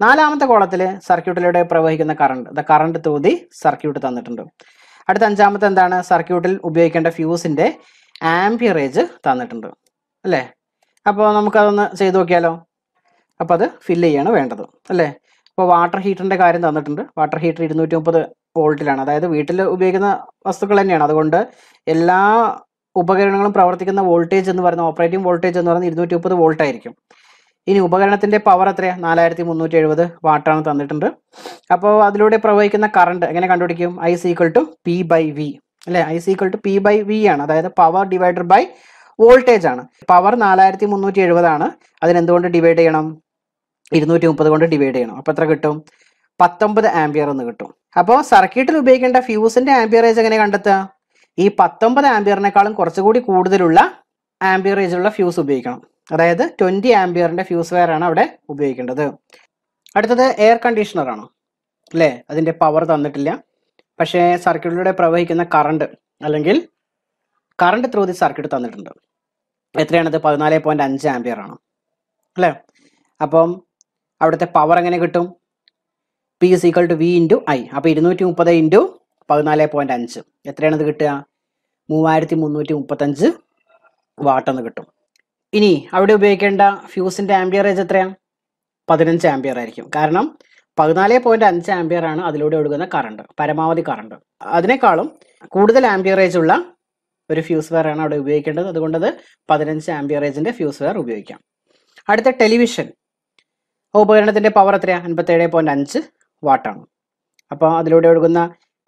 [SPEAKER 1] നാലാമത്തെ കോളത്തിൽ സർക്യൂട്ടിലൂടെ പ്രവഹിക്കുന്ന കറണ്ട് ദ കറണ്ട് തോതി സർക്യൂട്ട് തന്നിട്ടുണ്ട് അടുത്ത അഞ്ചാമത്തെ എന്താണ് സർക്യൂട്ടിൽ ഉപയോഗിക്കേണ്ട ഫ്യൂസിന്റെ ആംപിയറേജ് തന്നിട്ടുണ്ട് അല്ലേ അപ്പോൾ നമുക്കതൊന്ന് ചെയ്തു നോക്കിയാലോ അപ്പോൾ അത് ഫില്ല് ചെയ്യാണ് വേണ്ടത് അല്ലേ അപ്പോൾ വാട്ടർ ഹീറ്ററിൻ്റെ കാര്യം തന്നിട്ടുണ്ട് വാട്ടർ ഹീറ്റർ ഇരുന്നൂറ്റി മുപ്പത് വോൾട്ടിലാണ് അതായത് വീട്ടിൽ ഉപയോഗിക്കുന്ന വസ്തുക്കൾ തന്നെയാണ് അതുകൊണ്ട് എല്ലാ ഉപകരണങ്ങളും പ്രവർത്തിക്കുന്ന വോൾട്ടേജ് എന്ന് പറയുന്ന ഓപ്പറേറ്റിംഗ് വോൾട്ടേജ് എന്ന് പറയുന്നത് ഇരുന്നൂറ്റി മുപ്പത് വോൾട്ട് ആയിരിക്കും ഇനി ഉപകരണത്തിൻ്റെ പവർ എത്രയാണ് നാലായിരത്തി മുന്നൂറ്റി എഴുപത് വാട്ടാണ് തന്നിട്ടുണ്ട് അപ്പോൾ അതിലൂടെ പ്രവഹിക്കുന്ന കറണ്ട് എങ്ങനെ കണ്ടുപിടിക്കും I is equal to P by V അല്ലേ I is equal to P by V ആണ് അതായത് പവർ ഡിവൈഡഡ് ബൈ വോൾട്ടേജ് ആണ് പവർ നാലായിരത്തി മുന്നൂറ്റി എഴുപതാണ് അതിനെന്തുകൊണ്ട് ഡിവൈഡ് ചെയ്യണം ഇരുന്നൂറ്റി മുപ്പത് കൊണ്ട് ഡിവൈഡ് ചെയ്യണം അപ്പോൾ എത്ര കിട്ടും പത്തൊമ്പത് ആംബിയർ എന്ന് കിട്ടും അപ്പോൾ സർക്യൂട്ടിൽ ഉപയോഗിക്കേണ്ട ഫ്യൂസിൻ്റെ ആംബിയറേജ് എങ്ങനെ കണ്ടെത്തുക ഈ പത്തൊമ്പത് ആംബിയറിനേക്കാളും കുറച്ചുകൂടി കൂടുതലുള്ള ആംബിയറേജുള്ള ഫ്യൂസ് ഉപയോഗിക്കണം അതായത് ട്വൻറ്റി ആംബിയറിൻ്റെ ഫ്യൂസ് വയറാണ് അവിടെ ഉപയോഗിക്കേണ്ടത് അടുത്തത് എയർ കണ്ടീഷണറാണ് അല്ലേ അതിൻ്റെ പവർ തന്നിട്ടില്ല പക്ഷേ സർക്യൂട്ടിലൂടെ പ്രവഹിക്കുന്ന കറണ്ട് അല്ലെങ്കിൽ കറണ്ട് ത്രൂ ദി സർക്യൂട്ട് തന്നിട്ടുണ്ട് എത്രയാണത് പതിനാല് പോയിന്റ് അഞ്ച് ആംബിയർ ആണ് അല്ലേ അപ്പം അവിടുത്തെ പവർ എങ്ങനെ കിട്ടും P is equal to V into I അപ്പോൾ ഇരുന്നൂറ്റി മുപ്പത് ഇൻറ്റു പതിനാല് പോയിന്റ് അഞ്ച് എത്രയാണത് കിട്ടുക മൂവായിരത്തി മുന്നൂറ്റി മുപ്പത്തഞ്ച് വാട്ടെന്ന് കിട്ടും ഇനി അവിടെ ഉപയോഗിക്കേണ്ട ഫ്യൂസിൻ്റെ ആംബിയറേജ് എത്രയാണ് പതിനഞ്ച് ആംബിയർ ആയിരിക്കും കാരണം പതിനാല് പോയിന്റ് അഞ്ച് ആംബിയർ ആണ് അതിലൂടെ ഒഴുകുന്ന കറണ്ട് പരമാവധി കറണ്ട് അതിനേക്കാളും കൂടുതൽ ആംബിയറേജ് ഉള്ള ഒരു ഫ്യൂസ് വെയർ ആണ് അവിടെ ഉപയോഗിക്കേണ്ടത് അതുകൊണ്ട് അത് പതിനഞ്ച് ആംബിയറേജിന്റെ ഫ്യൂസ് വെയർ ഉപയോഗിക്കാം അടുത്ത ടെലിവിഷൻ ഉപകരണത്തിന്റെ പവർ എത്രയാണ് അൻപത്തേഴ് പോയിന്റ് അഞ്ച് വാട്ടാണ് അപ്പോൾ അതിലൂടെ ഒഴുകുന്ന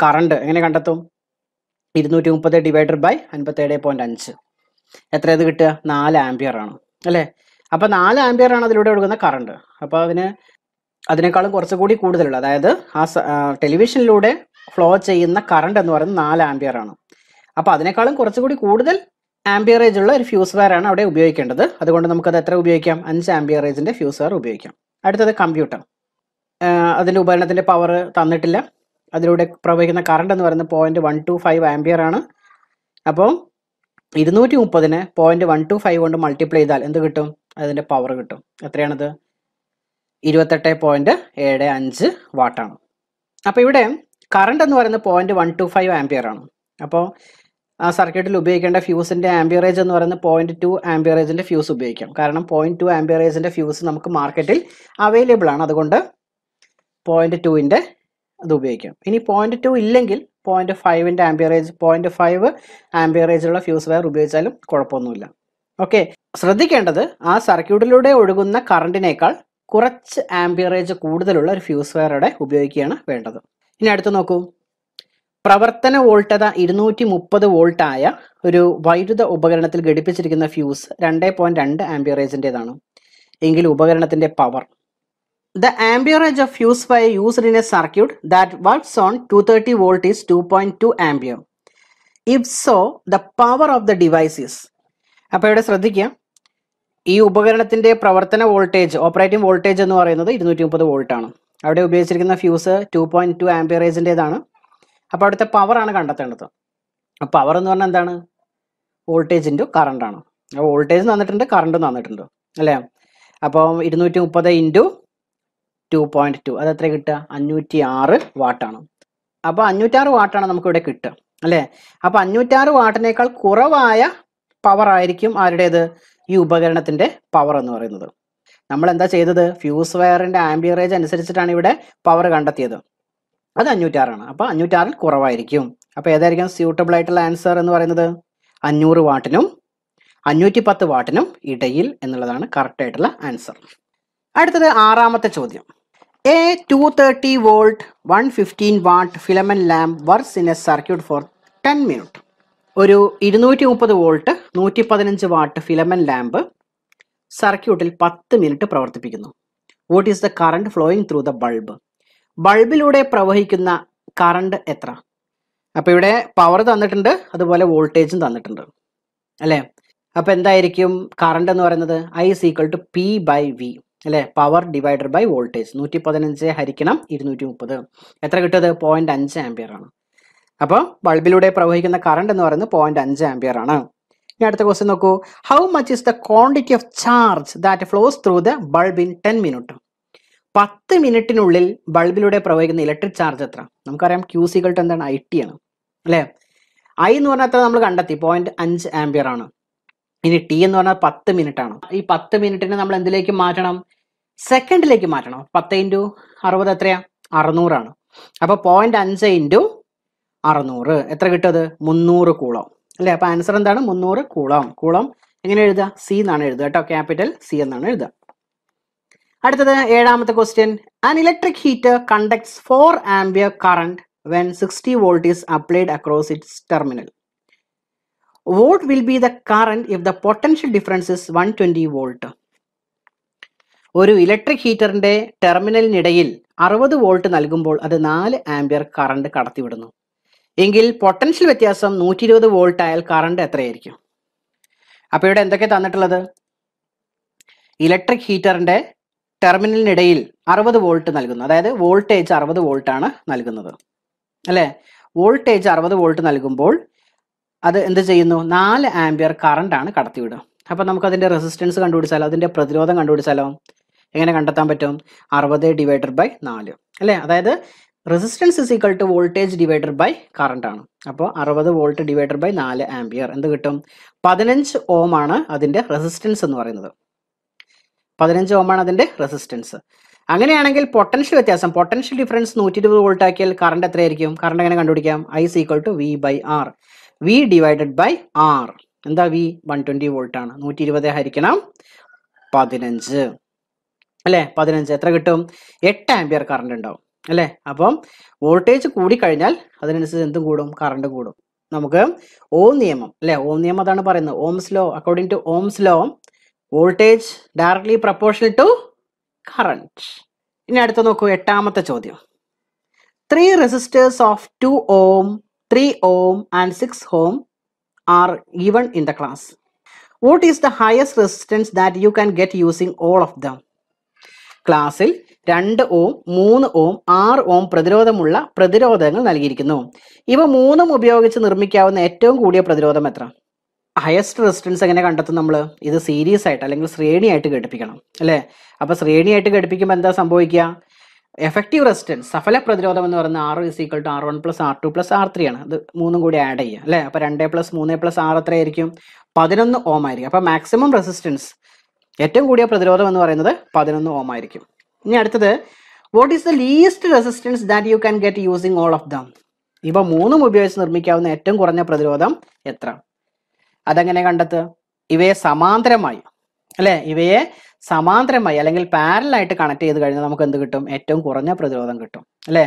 [SPEAKER 1] കറണ്ട് എങ്ങനെ കണ്ടെത്തും ഇരുന്നൂറ്റി മുപ്പത് ഡിവൈഡഡ് ബൈ അൻപത്തേഴ് പോയിന്റ് അഞ്ച് എത്ര ഇത് കിട്ടുക നാല് ആംപിയർ ആണ് അല്ലേ അപ്പോൾ നാല് ആംപിയർ ആണ് അതിലൂടെ ഒഴുകുന്ന കറണ്ട് അപ്പോൾ അതിന് അതിനേക്കാളും കുറച്ചുകൂടി കൂടുതലുള്ള അതായത് ആ ടെലിവിഷനിലൂടെ ഫ്ലോ ചെയ്യുന്ന കറണ്ട് എന്ന് പറയുന്നത് നാല് ആംപിയർ ആണ് അപ്പോൾ അതിനേക്കാളും കുറച്ചുകൂടി കൂടുതൽ ആംപിയറേജ് ഉള്ള ഒരു ഫ്യൂസ് വയർ ആണ് അവിടെ ഉപയോഗിക്കേണ്ടത് അതുകൊണ്ട് നമുക്കത് എത്ര ഉപയോഗിക്കാം അഞ്ച് ആംപിയറേജിന്റെ ഫ്യൂസ് വയർ ഉപയോഗിക്കാം അടുത്തത് കമ്പ്യൂട്ടർ അതിൻ്റെ ഉപകരണത്തിന്റെ പവർ തന്നിട്ടില്ല അതിലൂടെ പ്രവഹിക്കുന്ന കറണ്ട് എന്ന് പറയുന്നത് point one two five ampere ആണ് അപ്പോൾ ഇരുന്നൂറ്റി മുപ്പതിനെ പോയിന്റ് വൺ ടു ഫൈവ് കൊണ്ട് മൾട്ടിപ്ലൈ ചെയ്താൽ എന്ത് കിട്ടും അതിൻ്റെ പവർ കിട്ടും എത്രയാണത് ഇരുപത്തെട്ട് പോയിന്റ് ഏഴ് അഞ്ച് വാട്ടാണ് അപ്പോൾ ഇവിടെ കറണ്ട് എന്ന് പറയുന്നത് point one two five ampere ആണ് അപ്പോൾ ആ സർക്യൂട്ടിൽ ഉപയോഗിക്കേണ്ട ഫ്യൂസിൻ്റെ ആംബിയറേജ് എന്ന് പറയുന്നത് പോയിന്റ് ടു ആംബിയറേജിൻ്റെ ഫ്യൂസ് ഉപയോഗിക്കാം കാരണം പോയിന്റ് ടു ആംബിയറേജിൻ്റെ ഫ്യൂസ് നമുക്ക് മാർക്കറ്റിൽ അവൈലബിൾ ആണ് അതുകൊണ്ട് പോയിന്റ് ടുവിൻ്റെ അത് ഉപയോഗിക്കാം ഇനി പോയിന്റ് ടു ഇല്ലെങ്കിൽ പോയിന്റ് ഫൈവിൻ്റെ ആംബിയറേജ് പോയിന്റ് ഫൈവ് ആംബിയറേജിലുള്ള ഫ്യൂസ് വയർ ഉപയോഗിച്ചാലും കുഴപ്പമൊന്നുമില്ല ഓക്കെ ശ്രദ്ധിക്കേണ്ടത് ആ സർക്യൂട്ടിലൂടെ ഒഴുകുന്ന കറണ്ടിനേക്കാൾ കുറച്ച് ആംബിയറേജ് കൂടുതലുള്ള ഒരു ഫ്യൂസ് വയറുടെ ഉപയോഗിക്കുകയാണ് വേണ്ടത് ഇനി അടുത്ത് നോക്കൂ പ്രവർത്തന വോൾട്ടത ഇരുന്നൂറ്റി മുപ്പത് വോൾട്ടായ ഒരു വൈദ്യുത ഉപകരണത്തിൽ ഘടിപ്പിച്ചിരിക്കുന്ന ഫ്യൂസ് രണ്ടേ പോയിന്റ് രണ്ട് ആംബിയറേജിൻ്റെതാണ് എങ്കിൽ ഉപകരണത്തിൻ്റെ power The amperage of fuse wire used in a circuit that works on 230 volt is 2.2 ampere. If so, the power of the device is. അപ്പോൾ ഇവിടെ ശ്രദ്ധിക്കുക ഈ ഉപകരണത്തിൻ്റെ പ്രവർത്തന വോൾട്ടേജ് ഓപ്പറേറ്റിംഗ് വോൾട്ടേജ് എന്ന് പറയുന്നത് ഇരുന്നൂറ്റി മുപ്പത് വോൾട്ടാണ് അവിടെ ഉപയോഗിച്ചിരിക്കുന്ന ഫ്യൂസ് ടു പോയിൻറ്റ് ടു ആംപിയറേജിൻ്റേതാണ് അപ്പോൾ അവിടുത്തെ പവറാണ് കണ്ടെത്തേണ്ടത് അപ്പോൾ പവർ എന്ന് പറഞ്ഞാൽ എന്താണ് വോൾട്ടേജിൻ്റെ കറണ്ടാണ് വോൾട്ടേജ് തന്നിട്ടുണ്ട് കറണ്ട് തന്നിട്ടുണ്ട് അല്ലേ അപ്പോൾ ഇരുന്നൂറ്റി മുപ്പത് ഇൻറ്റു ടു പോയിന്റ് ടു അത് എത്ര കിട്ടുക അഞ്ഞൂറ്റി ആറ് വാട്ടാണ് അപ്പൊ അഞ്ഞൂറ്റാറ് വാട്ടാണ് നമുക്ക് ഇവിടെ കിട്ടുക അല്ലെ അപ്പൊ അഞ്ഞൂറ്റാറ് വാട്ടിനേക്കാൾ കുറവായ പവർ ആയിരിക്കും ആരുടേത് ഈ ഉപകരണത്തിന്റെ പവർ എന്ന് പറയുന്നത് നമ്മൾ എന്താ ചെയ്തത് ഫ്യൂസ് വയറിന്റെ ആംബിയറേജ് അനുസരിച്ചിട്ടാണ് ഇവിടെ പവർ കണ്ടെത്തിയത് അത് അഞ്ഞൂറ്റാറാണ് അപ്പൊ അഞ്ഞൂറ്റാറിൽ കുറവായിരിക്കും അപ്പൊ ഏതായിരിക്കും സ്യൂട്ടബിൾ ആയിട്ടുള്ള ആൻസർ എന്ന് പറയുന്നത് അഞ്ഞൂറ് വാട്ടിനും അഞ്ഞൂറ്റി പത്ത് വാട്ടിനും ഇടയിൽ എന്നുള്ളതാണ് കറക്റ്റ് ആയിട്ടുള്ള ആൻസർ അടുത്തത് ആറാമത്തെ ചോദ്യം a two thirty volt one fifteen watt filament lamp works in a circuit for ten minute ഒരു ഇരുന്നൂറ്റി മുപ്പത് വോൾട്ട് നൂറ്റി പതിനഞ്ച് വാട്ട് ഫിലമെന്റ് ലാമ്പ് സർക്യൂട്ടിൽ പത്ത് മിനിറ്റ് പ്രവർത്തിപ്പിക്കുന്നു what is the current flowing through the bulb ബൾബിലൂടെ പ്രവഹിക്കുന്ന കറണ്ട് എത്ര അപ്പോൾ ഇവിടെ പവർ തന്നിട്ടുണ്ട് അതുപോലെ വോൾട്ടേജും തന്നിട്ടുണ്ട് അല്ലേ അപ്പോൾ എന്തായിരിക്കും കറണ്ട് എന്ന് പറയുന്നത് I is equal to P by V അല്ലെ പവർ ഡിവൈഡഡ് ബൈ വോൾട്ടേജ് നൂറ്റി പതിനഞ്ച് ഹരിക്കണം ഇരുന്നൂറ്റി മുപ്പത് എത്ര കിട്ടിയത് പോയിന്റ് അഞ്ച് ആംപിയർ ആണ് അപ്പോൾ ബൾബിലൂടെ പ്രവഹിക്കുന്ന കറണ്ട് എന്ന് പറയുന്നത് പോയിന്റ് അഞ്ച് ആംപിയർ ആണ് ഇനി അടുത്ത ക്വസ്റ്റ്യൻ നോക്കൂ how much is the quantity of charge that flows through the bulb in ten minute പത്ത് മിനിറ്റിനുള്ളിൽ ബൾബിലൂടെ പ്രവഹിക്കുന്ന ഇലക്ട്രിക് ചാർജ് എത്ര നമുക്കറിയാം ക്യൂ സികൾട്ട് എന്താണ് ഐ ടി ആണ് അല്ലേ ഐ എന്ന് പറഞ്ഞാൽ നമ്മൾ കണ്ടെത്തി പോയിന്റ് അഞ്ച് ആംപിയർ ആണ് ഇനി ടി എന്ന് പറഞ്ഞാൽ പത്ത് മിനിറ്റ് ആണ് ഈ പത്ത് മിനിറ്റിനെ നമ്മൾ എന്തിലേക്ക് മാറ്റണം സെക്കൻഡിലേക്ക് മാറ്റണം പത്ത് ഇൻറ്റു അറുപത് എത്രയാ അറുന്നൂറാണ് അപ്പൊ പോയിന്റ് അഞ്ച് ഇൻറ്റു അറുന്നൂറ് എത്ര കിട്ടത് മുന്നൂറ് കൂളം അല്ലെ അപ്പൊ ആൻസർ എന്താണ് മുന്നൂറ് കൂളം കൂളം എങ്ങനെ എഴുതുക സി എന്നാണ് എഴുതുക കേട്ടോ ക്യാപിറ്റൽ സി എന്നാണ് എഴുതുക അടുത്തത് ഏഴാമത്തെ question an electric heater conducts four ampere current when sixty volt is applied across its terminal will be the current if the potential difference is one 120 volt ഒരു ഇലക്ട്രിക് ഹീറ്ററിന്റെ ടെർമിനലിനിടയിൽ അറുപത് വോൾട്ട് നൽകുമ്പോൾ അത് നാല് ആംബിയർ കറണ്ട് കടത്തിവിടുന്നു എങ്കിൽ പൊട്ടൻഷ്യൽ വ്യത്യാസം നൂറ്റി ഇരുപത് വോൾട്ട് ആയാൽ കറണ്ട് എത്രയായിരിക്കും അപ്പോൾ ഇവിടെ എന്തൊക്കെ തന്നിട്ടുള്ളത് ഇലക്ട്രിക് ഹീറ്ററിന്റെ ടെർമിനലിനിടയിൽ അറുപത് വോൾട്ട് നൽകുന്നു അതായത് വോൾട്ടേജ് അറുപത് വോൾട്ടാണ് നൽകുന്നത് അല്ലേ വോൾട്ടേജ് അറുപത് വോൾട്ട് നൽകുമ്പോൾ അത് എന്ത് ചെയ്യുന്നു നാല് ആംബിയർ കറണ്ട് ആണ് കടത്തിവിടുക അപ്പോൾ നമുക്ക് അതിൻ്റെ റെസിസ്റ്റൻസ് കണ്ടുപിടിച്ചാലോ അതിൻ്റെ പ്രതിരോധം കണ്ടുപിടിച്ചാലോ എങ്ങനെ കണ്ടെത്താൻ പറ്റും അറുപത് ഡിവൈഡർ ബൈ നാല് അല്ലേ അതായത് resistance is equal to voltage divider by current ആണ് അപ്പോൾ അറുപത് വോൾട്ട് ഡിവൈഡർ ബൈ നാല് ആംബിയർ എന്ത് കിട്ടും പതിനഞ്ച് ഓം ആണ് അതിൻ്റെ റെസിസ്റ്റൻസ് എന്ന് പറയുന്നത് പതിനഞ്ച് ഓം ആണ് അതിൻ്റെ റെസിസ്റ്റൻസ് അങ്ങനെയാണെങ്കിൽ പൊട്ടൻഷ്യൽ വ്യത്യാസം പൊട്ടൻഷ്യൽ ഡിഫറൻസ് നൂറ്റി ഇരുപത് വോൾട്ട് ആക്കിയാൽ കറണ്ട് എത്രയായിരിക്കും കറണ്ട് എങ്ങനെ കണ്ടുപിടിക്കാം I is equal to V by R V divided by R എന്താ വി വൺ വോൾട്ട് ആണ് നൂറ്റി ഇരുപത് ഹരിക്കണം പതിനഞ്ച് അല്ലേ പതിനഞ്ച് എത്ര കിട്ടും എട്ട് ആംപിയർ കറണ്ട് ഉണ്ടാവും അല്ലേ അപ്പം വോൾട്ടേജ് കൂടിക്കഴിഞ്ഞാൽ അതിനനുസരിച്ച് എന്തും കൂടും കറണ്ട് കൂടും നമുക്ക് ഓം നിയമം അല്ലേ ഓം നിയമം അതാണ് പറയുന്നത് Ohm's law according to Ohm's law voltage directly proportion to current ഇനി അടുത്ത നോക്കൂ എട്ടാമത്തെ ചോദ്യം three resistors of two ohm three ohm and six ohm are given in the class what is the highest resistance that you can get using all of them ക്ലാസ്സിൽ രണ്ട് ഓം മൂന്ന് ഓം ആറ് ഓം പ്രതിരോധമുള്ള പ്രതിരോധങ്ങൾ നൽകിയിരിക്കുന്നു ഇവ മൂന്നും ഉപയോഗിച്ച് നിർമ്മിക്കാവുന്ന ഏറ്റവും കൂടിയ പ്രതിരോധം എത്ര ഹയസ്റ്റ് റെസിസ്റ്റൻസ് എങ്ങനെ കണ്ടെത്തും നമ്മൾ ഇത് സീരീസ് ആയിട്ട് അല്ലെങ്കിൽ ശ്രേണിയായിട്ട് ഘടിപ്പിക്കണം അല്ലേ അപ്പോൾ ശ്രേണിയായിട്ട് ഘടിപ്പിക്കുമ്പോൾ എന്താ സംഭവിക്കുക എഫക്റ്റീവ് റെസിസ്റ്റൻസ് സഫല പ്രതിരോധം എന്ന് പറയുന്നത് R is equal to R one plus R two plus R three ആണ് അത് മൂന്നും കൂടി ആഡ് ചെയ്യുക അല്ലേ അപ്പോൾ രണ്ട് പ്ലസ് മൂന്ന് പ്ലസ് ആർ എത്രയായിരിക്കും പതിനൊന്ന് ഓം ആയിരിക്കും അപ്പോൾ മാക്സിമം റെസിസ്റ്റൻസ് ഏറ്റവും കൂടിയ പ്രതിരോധം എന്ന് പറയുന്നത് പതിനൊന്ന് ഓം ആയിരിക്കും ഇനി അടുത്തത് what is the least resistance that you can get using all of them ഇവ മൂന്നും ഉപയോഗിച്ച് നിർമ്മിക്കാവുന്ന ഏറ്റവും കുറഞ്ഞ പ്രതിരോധം എത്ര അതെങ്ങനെ കണ്ടെത്തുക ഇവയെ സമാന്തരമായി അല്ലേ ഇവയെ സമാന്തരമായി അല്ലെങ്കിൽ പാരലായിട്ട് കണക്ട് ചെയ്ത് കഴിഞ്ഞാൽ നമുക്ക് എന്ത് കിട്ടും ഏറ്റവും കുറഞ്ഞ പ്രതിരോധം കിട്ടും അല്ലേ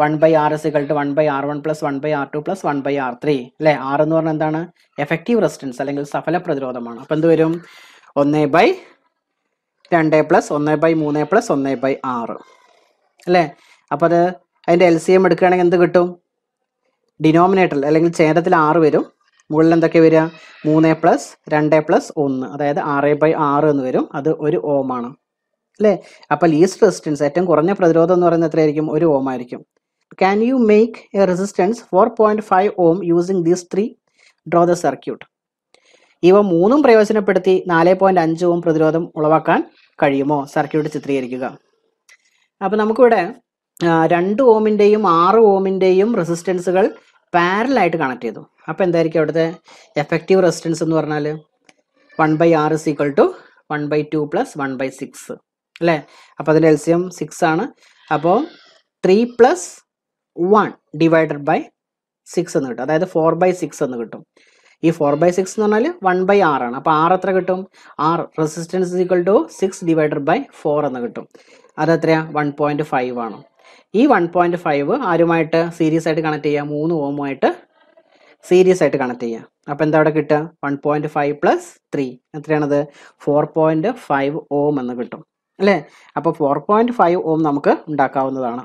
[SPEAKER 1] one by R is equal to one by R one plus one by R two plus one by R three അല്ലേ ആർ എന്ന് പറഞ്ഞാൽ എന്താണ് എഫക്റ്റീവ് റെസിസ്റ്റൻസ് അല്ലെങ്കിൽ സഫല പ്രതിരോധമാണ് അപ്പൊ എന്ത് വരും ഒന്ന് ബൈ രണ്ട് പ്ലസ് ഒന്ന് ബൈ മൂന്ന് പ്ലസ് ഒന്ന് ബൈ ആറ് അല്ലേ അപ്പോൾ അത് അതിൻ്റെ എൽ സി എം എടുക്കുകയാണെങ്കിൽ എന്ത് കിട്ടും ഡിനോമിനേറ്റർ അല്ലെങ്കിൽ ഛേദത്തിൽ ആറ് വരും മുകളിൽ എന്തൊക്കെ വരിക മൂന്ന് പ്ലസ് രണ്ട് പ്ലസ് ഒന്ന് അതായത് ആറ് ബൈ ആറ് എന്ന് വരും അത് ഒരു ഓം ആണ് അല്ലേ അപ്പോൾ ലീസ്റ്റ് റെസിസ്റ്റൻസ് ഏറ്റവും കുറഞ്ഞ പ്രതിരോധം എന്ന് പറയുന്നത് എത്രയായിരിക്കും ഒരു ഓം ആയിരിക്കും can you make a resistance four point five ohm using these three draw the circuit ഇവ മൂന്നും പ്രയോജനപ്പെടുത്തി നാല് പോയിന്റ് അഞ്ച് ഓം പ്രതിരോധം ഉളവാക്കാൻ കഴിയുമോ സർക്യൂട്ട് ചിത്രീകരിക്കുക അപ്പോൾ നമുക്കിവിടെ രണ്ട് ഓമിൻ്റെയും ആറ് ഓമിൻ്റെയും റെസിസ്റ്റൻസുകൾ പാരലായിട്ട് കണക്ട് ചെയ്തു അപ്പൊ എന്തായിരിക്കും അവിടുത്തെ എഫക്റ്റീവ് റെസിസ്റ്റൻസ് എന്ന് പറഞ്ഞാല് one by R is equal to one by two plus one by six അല്ലെ അപ്പൊ അതിന്റെ എൽസിയം സിക്സ് ആണ് അപ്പോ three plus one divided by six എന്ന് കിട്ടും അതായത് ഫോർ ബൈ സിക്സ് എന്ന് കിട്ടും ഈ ഫോർ ബൈ സിക്സ് എന്ന് പറഞ്ഞാൽ വൺ ബൈ ആർ ആണ് അപ്പൊ ആർ എത്ര കിട്ടും R resistance equal to six divided by four എന്ന് കിട്ടും അത് എത്രയാ വൺ പോയിന്റ് ഫൈവ് ആണ് ഈ വൺ പോയിന്റ് ഫൈവ് ആരുമായിട്ട് സീരീസ് ആയിട്ട് കണക്ട് ചെയ്യുക മൂന്ന് ഓമുമായിട്ട് സീരീസ് ആയിട്ട് കണക്ട് ചെയ്യുക അപ്പോൾ എന്താ അവിടെ കിട്ടുക one point five plus three എത്രയാണത് ഫോർ പോയിന്റ് ഫൈവ് ഓം എന്ന് കിട്ടും അല്ലേ അപ്പോൾ ഫോർ പോയിന്റ് ഫൈവ് ഓം നമുക്ക് ഉണ്ടാക്കാവുന്നതാണ്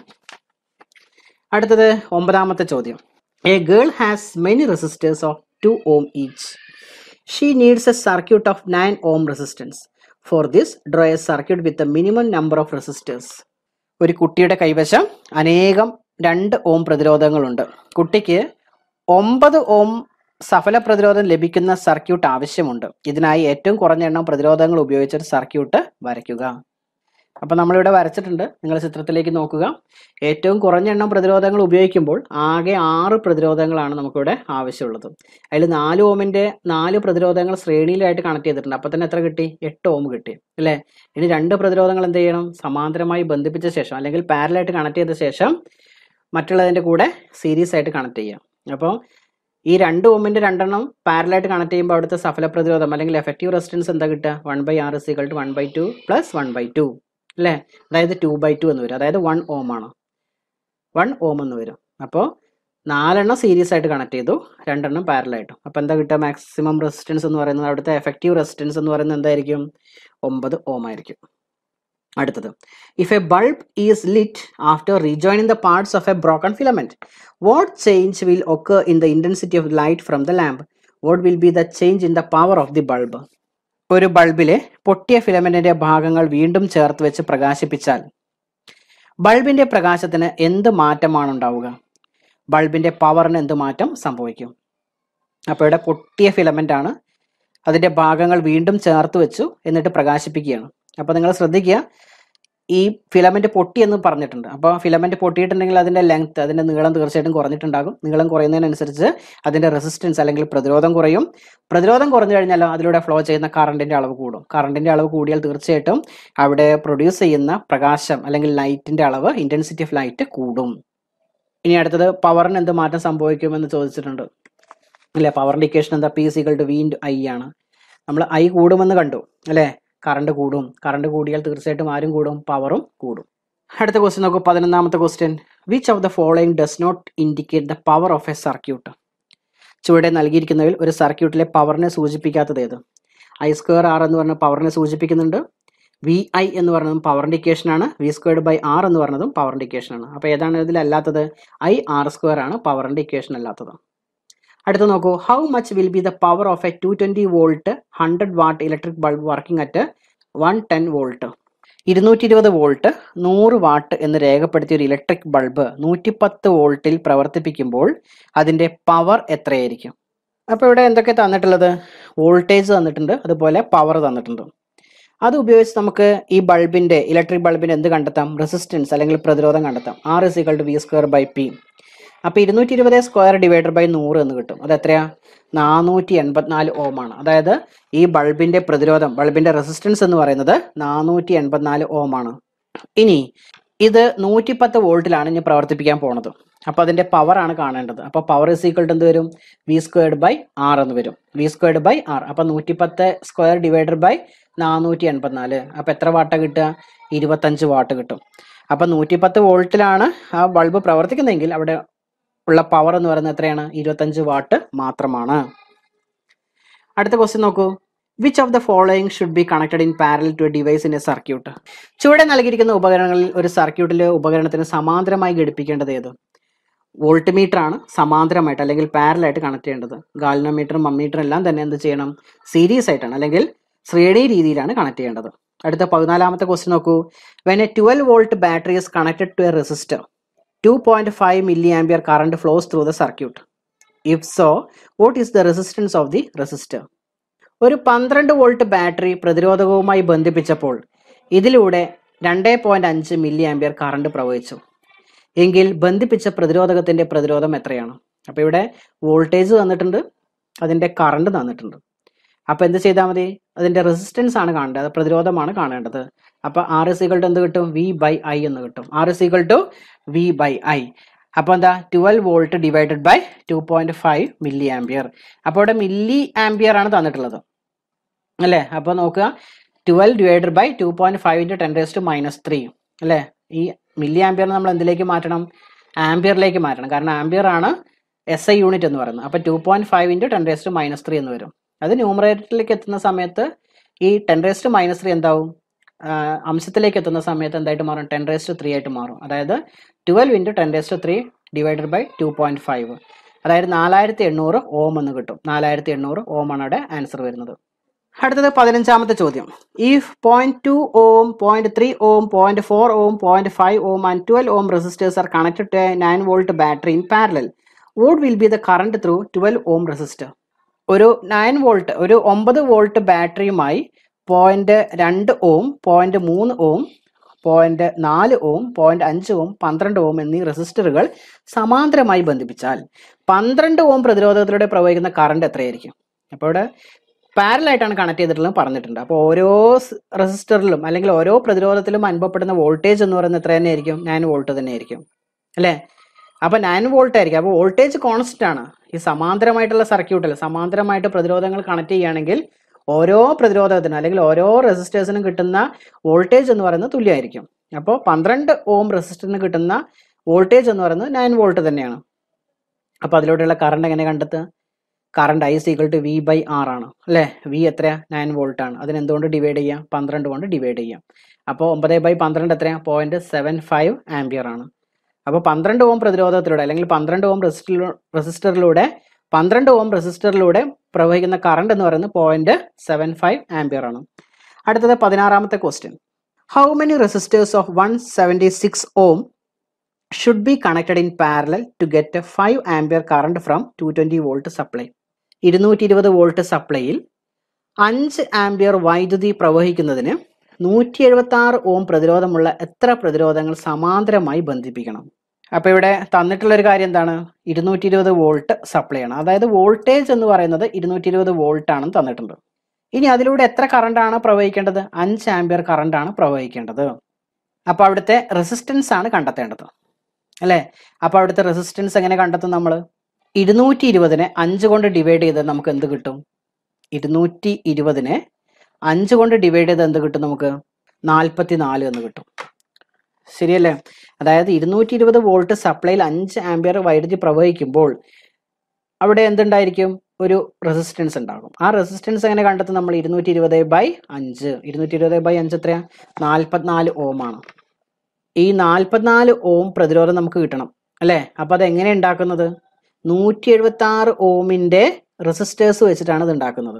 [SPEAKER 1] അടുത്തത് ഒമ്പതാമത്തെ ചോദ്യം a girl has many resistors of two ohm each she needs a circuit of nine ohm resistance for this draw a circuit with a minimum number of resistors ഒരു കുട്ടിയുടെ കൈവശം അനേകം രണ്ട് ഓം പ്രതിരോധങ്ങളുണ്ട് കുട്ടിക്ക് ഒമ്പത് ഓം സഫല പ്രതിരോധം ലഭിക്കുന്ന സർക്യൂട്ട് ആവശ്യമുണ്ട് ഇതിനായി ഏറ്റവും കുറഞ്ഞ എണ്ണം പ്രതിരോധങ്ങൾ ഉപയോഗിച്ചൊരു സർക്യൂട്ട് വരയ്ക്കുക അപ്പം നമ്മളിവിടെ വരച്ചിട്ടുണ്ട് നിങ്ങൾ ചിത്രത്തിലേക്ക് നോക്കുക ഏറ്റവും കുറഞ്ഞ എണ്ണം പ്രതിരോധങ്ങൾ ഉപയോഗിക്കുമ്പോൾ ആകെ ആറ് പ്രതിരോധങ്ങളാണ് നമുക്കിവിടെ ആവശ്യമുള്ളത് അതിൽ നാല് ഓമിൻ്റെ നാല് പ്രതിരോധങ്ങൾ ശ്രേണിയിലായിട്ട് കണക്ട് ചെയ്തിട്ടുണ്ട് അപ്പം തന്നെ എത്ര കിട്ടി എട്ട് ഓം കിട്ടി അല്ലേ ഇനി രണ്ട് പ്രതിരോധങ്ങൾ എന്ത് ചെയ്യണം സമാന്തരമായി ബന്ധിപ്പിച്ച ശേഷം അല്ലെങ്കിൽ പാരലായിട്ട് കണക്ട് ചെയ്ത ശേഷം മറ്റുള്ളതിൻ്റെ കൂടെ സീരീസ് ആയിട്ട് കണക്ട് ചെയ്യാം അപ്പോൾ ഈ രണ്ട് ഓമിൻ്റെ രണ്ടെണ്ണം പാരലായിട്ട് കണക്ട് ചെയ്യുമ്പോൾ അവിടുത്തെ സഫല പ്രതിരോധം അല്ലെങ്കിൽ എഫക്റ്റീവ് റെസിസ്റ്റൻസ് എന്താ കിട്ടുക one by R is equal to one by two plus one by two അല്ലേ അതായത് ടു ബൈ ടു എന്ന് വരും അതായത് വൺ ഓം ആണ് വൺ ഓം എന്ന് വരും അപ്പോൾ നാലെണ്ണം സീരീസ് ആയിട്ട് കണക്ട് ചെയ്തു രണ്ടെണ്ണം പാരലായിട്ടും അപ്പോൾ എന്താ കിട്ടുക മാക്സിമം റെസിസ്റ്റൻസ് എന്ന് പറയുന്നത് അവിടുത്തെ എഫക്റ്റീവ് റെസിസ്റ്റൻസ് എന്ന് പറയുന്നത് എന്തായിരിക്കും ഒമ്പത് ഓം ആയിരിക്കും അടുത്തത് if a bulb is lit after rejoining the parts of a broken filament what change will occur in the intensity of light from the lamp what will be the change in the power of the bulb ഒരു ബൾബിലെ പൊട്ടിയ ഫിലമെന്റിന്റെ ഭാഗങ്ങൾ വീണ്ടും ചേർത്ത് വെച്ച് പ്രകാശിപ്പിച്ചാൽ ബൾബിന്റെ പ്രകാശത്തിന് എന്ത് മാറ്റമാണ് ഉണ്ടാവുക ബൾബിന്റെ പവറിന് എന്ത് മാറ്റം സംഭവിക്കും അപ്പോൾ ഇവിടെ പൊട്ടിയ ഫിലമെന്റ് ആണ് അതിന്റെ ഭാഗങ്ങൾ വീണ്ടും ചേർത്ത് വെച്ചു എന്നിട്ട് പ്രകാശിപ്പിക്കുകയാണ് അപ്പോൾ നിങ്ങൾ ശ്രദ്ധിക്കുക ഈ ഫിലമെന്റ് പൊട്ടി എന്ന് പറഞ്ഞിട്ടുണ്ട് അപ്പോൾ ഫിലമെന്റ് പൊട്ടിയിട്ടുണ്ടെങ്കിൽ അതിന്റെ ലെങ്ത് അതിന്റെ നീളം തീർച്ചയായിട്ടും കുറഞ്ഞിട്ടുണ്ടാകും നീളം കുറയുന്നതിനനുസരിച്ച് അതിന്റെ റെസിസ്റ്റൻസ് അല്ലെങ്കിൽ പ്രതിരോധം കുറയും പ്രതിരോധം കുറഞ്ഞു കഴിഞ്ഞാൽ അതിലൂടെ ഫ്ലോ ചെയ്യുന്ന കറണ്ടിന്റെ അളവ് കൂടും കറണ്ടിന്റെ അളവ് കൂടിയാൽ തീർച്ചയായിട്ടും അവിടെ പ്രൊഡ്യൂസ് ചെയ്യുന്ന പ്രകാശം അല്ലെങ്കിൽ ലൈറ്റിന്റെ അളവ് ഇന്റൻസിറ്റി ഓഫ് ലൈറ്റ് കൂടും ഇനി അടുത്തത് പവറിന് എന്ത് മാറ്റം സംഭവിക്കുമെന്ന് ചോദിച്ചിട്ടുണ്ട് അല്ലേ പവറിന്റെ ഇക്വേഷൻ എന്താ P is equal to V to I ആണ് നമ്മൾ ഐ കൂടുമെന്ന് കണ്ടു അല്ലേ കറണ്ട് കൂടും കറണ്ട് കൂടിയാൽ തീർച്ചയായിട്ടും ആരും കൂടും പവറും കൂടും അടുത്ത ക്വസ്റ്റ്യൻ നോക്കൂ പതിനൊന്നാമത്തെ question which of the following does not indicate the power of a circuit ചുവടെ നൽകിയിരിക്കുന്നതിൽ ഒരു സർക്യൂട്ടിലെ പവറിനെ സൂചിപ്പിക്കാത്തത് ഏത് ഐ സ്ക്വയർ ആർ എന്ന് പറഞ്ഞ പവറിനെ സൂചിപ്പിക്കുന്നുണ്ട് വി ഐ എന്ന് പറഞ്ഞതും പവർ ഇൻഡിക്കേഷൻ ആണ് വി സ്ക്വയർഡ് ബൈ ആർ എന്ന് പറഞ്ഞതും പവർ ഇൻഡിക്കേഷൻ ആണ് അപ്പോൾ ഏതാണ് ഇതിലല്ലാത്തത് ഐ ആർ സ്ക്വയർ ആണ് പവർ ഇൻഡിക്കേഷൻ അല്ലാത്തത് അടുത്ത് നോക്കൂ how much will be the power of a two twenty volt hundred watt electric bulb working at one ten volt ഇരുന്നൂറ്റി ഇരുപത് വോൾട്ട് നൂറ് വാട്ട് എന്ന് രേഖപ്പെടുത്തിയ ഒരു ഇലക്ട്രിക് ബൾബ് നൂറ്റിപ്പത്ത് വോൾട്ടിൽ പ്രവർത്തിപ്പിക്കുമ്പോൾ അതിൻ്റെ പവർ എത്രയായിരിക്കും അപ്പോൾ ഇവിടെ എന്തൊക്കെ തന്നിട്ടുള്ളത് വോൾട്ടേജ് തന്നിട്ടുണ്ട് അതുപോലെ പവർ തന്നിട്ടുണ്ട് അത് ഉപയോഗിച്ച് നമുക്ക് ഈ ബൾബിൻ്റെ ഇലക്ട്രിക് ബൾബിൻ്റെ എന്ത് കണ്ടെത്താം റെസിസ്റ്റൻസ് അല്ലെങ്കിൽ പ്രതിരോധം കണ്ടെത്താം R is equal to V square by P അപ്പോൾ ഇരുന്നൂറ്റി ഇരുപത് സ്ക്വയർ ഡിവൈഡഡ് ബൈ നൂറ് എന്ന് കിട്ടും അത് എത്രയാ നാനൂറ്റി എൺപത്തിനാല് ഓം ആണ് അതായത് ഈ ബൾബിന്റെ പ്രതിരോധം ബൾബിന്റെ റെസിസ്റ്റൻസ് എന്ന് പറയുന്നത് നാനൂറ്റി എൺപത്തിനാല് ഓം ആണ് ഇനി ഇത് പത്ത് വോൾട്ടിലാണ് ഇനി പ്രവർത്തിപ്പിക്കാൻ പോണത് അപ്പോൾ അതിന്റെ പവർ ആണ് കാണേണ്ടത് അപ്പോൾ പവർ ഇസ് ഈക്വൽ ടു എന്ത് വരും വി സ്ക്വയർഡ് ബൈ ആർ എന്ന് വരും വി സ്ക്വയർഡ് ബൈ ആർ അപ്പോൾ പത്ത് സ്ക്വയർ ഡിവൈഡഡ് ബൈ നാനൂറ്റി എൺപത്തിനാല് അപ്പോൾ എത്ര വാട്ടാ കിട്ടുക ഇരുപത്തഞ്ച് വാട്ട് കിട്ടും അപ്പോൾ പത്ത് വോൾട്ടിലാണ് ആ ബൾബ് പ്രവർത്തിക്കുന്നതെങ്കിൽ അവിടെ ഉള്ള പവർ എന്ന് പറയുന്നത് എത്രയാണ് ഇരുപത്തഞ്ച് വാട്ട് മാത്രമാണ് അടുത്ത ക്വസ്റ്റ്യൻ നോക്കൂ which of the following should be connected in parallel to a device in a circuit ചുവടെ നൽകിയിരിക്കുന്ന ഉപകരണങ്ങളിൽ ഒരു സർക്യൂട്ടിലെ ഉപകരണത്തിന് സമാന്തരമായി ഘടിപ്പിക്കേണ്ടത് ഏത് വോൾട്ട് മീറ്റർ ആണ് സമാന്തരമായിട്ട് അല്ലെങ്കിൽ പാരലായിട്ട് കണക്ട് ചെയ്യേണ്ടത് ഗാൽനോമീറ്ററും മമ്മീറ്ററും എല്ലാം തന്നെ എന്ത് ചെയ്യണം സീരീസ് ആയിട്ടാണ് അല്ലെങ്കിൽ ശ്രേണി രീതിയിലാണ് കണക്ട് ചെയ്യേണ്ടത് അടുത്ത പതിനാലാമത്തെ ക്വസ്റ്റ്യൻ നോക്കൂ when a twelve volt battery is connected to a resistor two point five milli ampere current flows through the circuit if so what is the resistance of the resistor ഒരു പന്ത്രണ്ട് വോൾട്ട് ബാറ്ററി പ്രതിരോധകവുമായി ബന്ധിപ്പിച്ചപ്പോൾ ഇതിലൂടെ രണ്ട് പോയിന്റ് അഞ്ച് മില്ലി ആംബിയർ കറണ്ട് പ്രവഹിച്ചു എങ്കിൽ ബന്ധിപ്പിച്ച പ്രതിരോധകത്തിന്റെ പ്രതിരോധം എത്രയാണ് അപ്പൊ ഇവിടെ വോൾട്ടേജ് തന്നിട്ടുണ്ട് അതിന്റെ കറണ്ട് തന്നിട്ടുണ്ട് അപ്പൊ എന്ത് ചെയ്താൽ മതി അതിന്റെ റെസിസ്റ്റൻസ് ആണ് കാണേണ്ടത് പ്രതിരോധമാണ് കാണേണ്ടത് അപ്പോൾ ആർ എസ് ഈക്വൾ ടു എന്ത് കിട്ടും വി ബൈ ഐ എന്ന് കിട്ടും R is equal to V by I അപ്പോൾ എന്താ twelve volt divided by two point five milli ampere അപ്പോൾ ഇവിടെ മില്ലി ആംബിയർ ആണ് തന്നിട്ടുള്ളത് അല്ലേ അപ്പോൾ നോക്കുക twelve divided by two point five into ten raise to minus three അല്ലേ ഈ മില്ലി ആംബിയർ നമ്മൾ എന്തിലേക്ക് മാറ്റണം ആംബിയറിലേക്ക് മാറ്റണം കാരണം ആംബിയർ ആണ് എസ് ഐ യൂണിറ്റ് എന്ന് പറയുന്നത് അപ്പോൾ two point five into ten raise to minus three എന്ന് വരും അത് ന്യൂമറേറ്ററിലേക്ക് എത്തുന്ന സമയത്ത് ഈ ten raise to minus three എന്താവും അംശത്തിലേക്ക് എത്തുന്ന സമയത്ത് എന്തായിട്ട് മാറും ടെൻ റേസ് ടു ത്രീ ആയിട്ട് മാറും അതായത് twelve into ten raise to three divided by two point five അതായത് നാലായിരത്തി എണ്ണൂറ് ഓം എന്ന് കിട്ടും നാലായിരത്തി എണ്ണൂറ് ഓം ആണ് അവിടെ ആൻസർ വരുന്നത് അടുത്തത് പതിനഞ്ചാമത്തെ ചോദ്യം if point two ohm point three ohm point four ohm point five ohm and twelve ohm resistors are connected to nine volt battery in parallel what will be the current through twelve ohm resistor ഒരു നയൻ വോൾട്ട് ഒരു ഒമ്പത് വോൾട്ട് ബാറ്ററിയുമായി പോയിന്റ് രണ്ട് ഓം പോയിന്റ് മൂന്ന് ഓം പോയിന്റ് നാല് ഓം പോയിന്റ് അഞ്ച് ഓം പന്ത്രണ്ട് ഓം എന്നീ റെസിസ്റ്ററുകൾ സമാന്തരമായി ബന്ധിപ്പിച്ചാൽ പന്ത്രണ്ട് ഓം പ്രതിരോധത്തിലൂടെ പ്രവഹിക്കുന്ന കറണ്ട് എത്രയായിരിക്കും അപ്പോൾ ഇവിടെ പാരലായിട്ടാണ് കണക്ട് ചെയ്തിട്ടുള്ളത് പറഞ്ഞിട്ടുണ്ട് അപ്പോൾ ഓരോ റെസിസ്റ്ററിലും അല്ലെങ്കിൽ ഓരോ പ്രതിരോധത്തിലും അനുഭവപ്പെടുന്ന വോൾട്ടേജ് എന്ന് പറയുന്നത് എത്ര ആയിരിക്കും നയൻ വോൾട്ട് തന്നെയായിരിക്കും അല്ലേ അപ്പോൾ നയൻ വോൾട്ട് ആയിരിക്കും അപ്പോൾ വോൾട്ടേജ് കോൺസ്റ്റൻ്റ് ആണ് ഈ സമാന്തരമായിട്ടുള്ള സർക്യൂട്ടിൽ സമാന്തരമായിട്ട് പ്രതിരോധങ്ങൾ കണക്ട് ചെയ്യുകയാണെങ്കിൽ ഓരോ പ്രതിരോധത്തിന് അല്ലെങ്കിൽ ഓരോ റെസിസ്റ്റേഴ്സിനും കിട്ടുന്ന വോൾട്ടേജ് എന്ന് പറയുന്നത് തുല്യമായിരിക്കും അപ്പോൾ പന്ത്രണ്ട് ഓം റെസിസ്റ്ററിന് കിട്ടുന്ന വോൾട്ടേജ് എന്ന് പറയുന്നത് നയൻ വോൾട്ട് തന്നെയാണ് അപ്പോൾ അതിലൂടെയുള്ള കറണ്ട് എങ്ങനെ കണ്ടെത്തുക current I സീക്കൾ to V by R ആണ് അല്ലേ വി എത്രയാണ് നയൻ വോൾട്ട് ആണ് അതിന് എന്തുകൊണ്ട് ഡിവൈഡ് ചെയ്യാം പന്ത്രണ്ട് കൊണ്ട് ഡിവൈഡ് ചെയ്യാം അപ്പോൾ ഒമ്പത് ബൈ പന്ത്രണ്ട് എത്രയാണ് പോയിന്റ് സെവൻ ഫൈവ് ആംപിയർ ആണ് അപ്പോൾ പന്ത്രണ്ട് ഓം പ്രതിരോധത്തിലൂടെ അല്ലെങ്കിൽ പന്ത്രണ്ട് ഓം റെസിസ്റ്ററിലൂടെ പന്ത്രണ്ട് ഓം റെസിസ്റ്ററിലൂടെ പ്രവഹിക്കുന്ന കറണ്ട് എന്ന് പറയുന്നത് പോയിന്റ് സെവൻ ഫൈവ് ആംബിയർ ആണ് അടുത്തത് പതിനാറാമത്തെ question how many resistors of one seventy six ohm should be connected in parallel to get a five ampere current from two twenty volt supply ഇരുന്നൂറ്റി ഇരുപത് വോൾട്ട് സപ്ലൈയിൽ അഞ്ച് ആംബിയർ വൈദ്യുതി പ്രവഹിക്കുന്നതിന് നൂറ്റി എഴുപത്തി ആറ് ഓം പ്രതിരോധമുള്ള എത്ര പ്രതിരോധങ്ങൾ സമാന്തരമായി ബന്ധിപ്പിക്കണം അപ്പോൾ ഇവിടെ തന്നിട്ടുള്ളൊരു കാര്യം എന്താണ് ഇരുന്നൂറ്റി ഇരുപത് വോൾട്ട് സപ്ലൈ ആണ് അതായത് വോൾട്ടേജ് എന്ന് പറയുന്നത് ഇരുന്നൂറ്റി ഇരുപത് വോൾട്ട് ആണെന്ന് തന്നിട്ടുണ്ട് ഇനി അതിലൂടെ എത്ര ആണ് പ്രവഹിക്കേണ്ടത് അഞ്ച് ആംബിയർ ആണ് പ്രവഹിക്കേണ്ടത് അപ്പോൾ അവിടുത്തെ റെസിസ്റ്റൻസ് ആണ് കണ്ടെത്തേണ്ടത് അല്ലേ അപ്പോൾ അവിടുത്തെ റെസിസ്റ്റൻസ് എങ്ങനെ കണ്ടെത്തും നമ്മൾ ഇരുന്നൂറ്റി ഇരുപതിനെ അഞ്ച് കൊണ്ട് ഡിവൈഡ് ചെയ്ത് നമുക്ക് എന്ത് കിട്ടും ഇരുന്നൂറ്റി ഇരുപതിനെ അഞ്ച് കൊണ്ട് ഡിവൈഡ് ചെയ്ത് എന്ത് കിട്ടും നമുക്ക് നാൽപ്പത്തി നാല് എന്ന് കിട്ടും ശരിയല്ലേ അതായത് ഇരുന്നൂറ്റി ഇരുപത് വോൾട്ട് സപ്ലൈയിൽ അഞ്ച് ആംബിയർ വൈദ്യുതി പ്രവഹിക്കുമ്പോൾ അവിടെ എന്തുണ്ടായിരിക്കും ഒരു റെസിസ്റ്റൻസ് ഉണ്ടാകും ആ റെസിസ്റ്റൻസ് എങ്ങനെ കണ്ടെത്തും നമ്മൾ ഇരുന്നൂറ്റി ഇരുപത് ബൈ അഞ്ച് ഇരുന്നൂറ്റി ഇരുപത് ബൈ അഞ്ച് എത്രയാ നാൽപ്പത്തിനാല് ആണ് ഈ നാൽപ്പത്തിനാല് ഓം പ്രതിരോധം നമുക്ക് കിട്ടണം അല്ലേ അപ്പോൾ അത് എങ്ങനെ ഉണ്ടാക്കുന്നത് നൂറ്റി എഴുപത്തി ആറ് ഓമിൻ്റെ റെസിസ്റ്റേഴ്സ് വെച്ചിട്ടാണ് ഇത് ഉണ്ടാക്കുന്നത്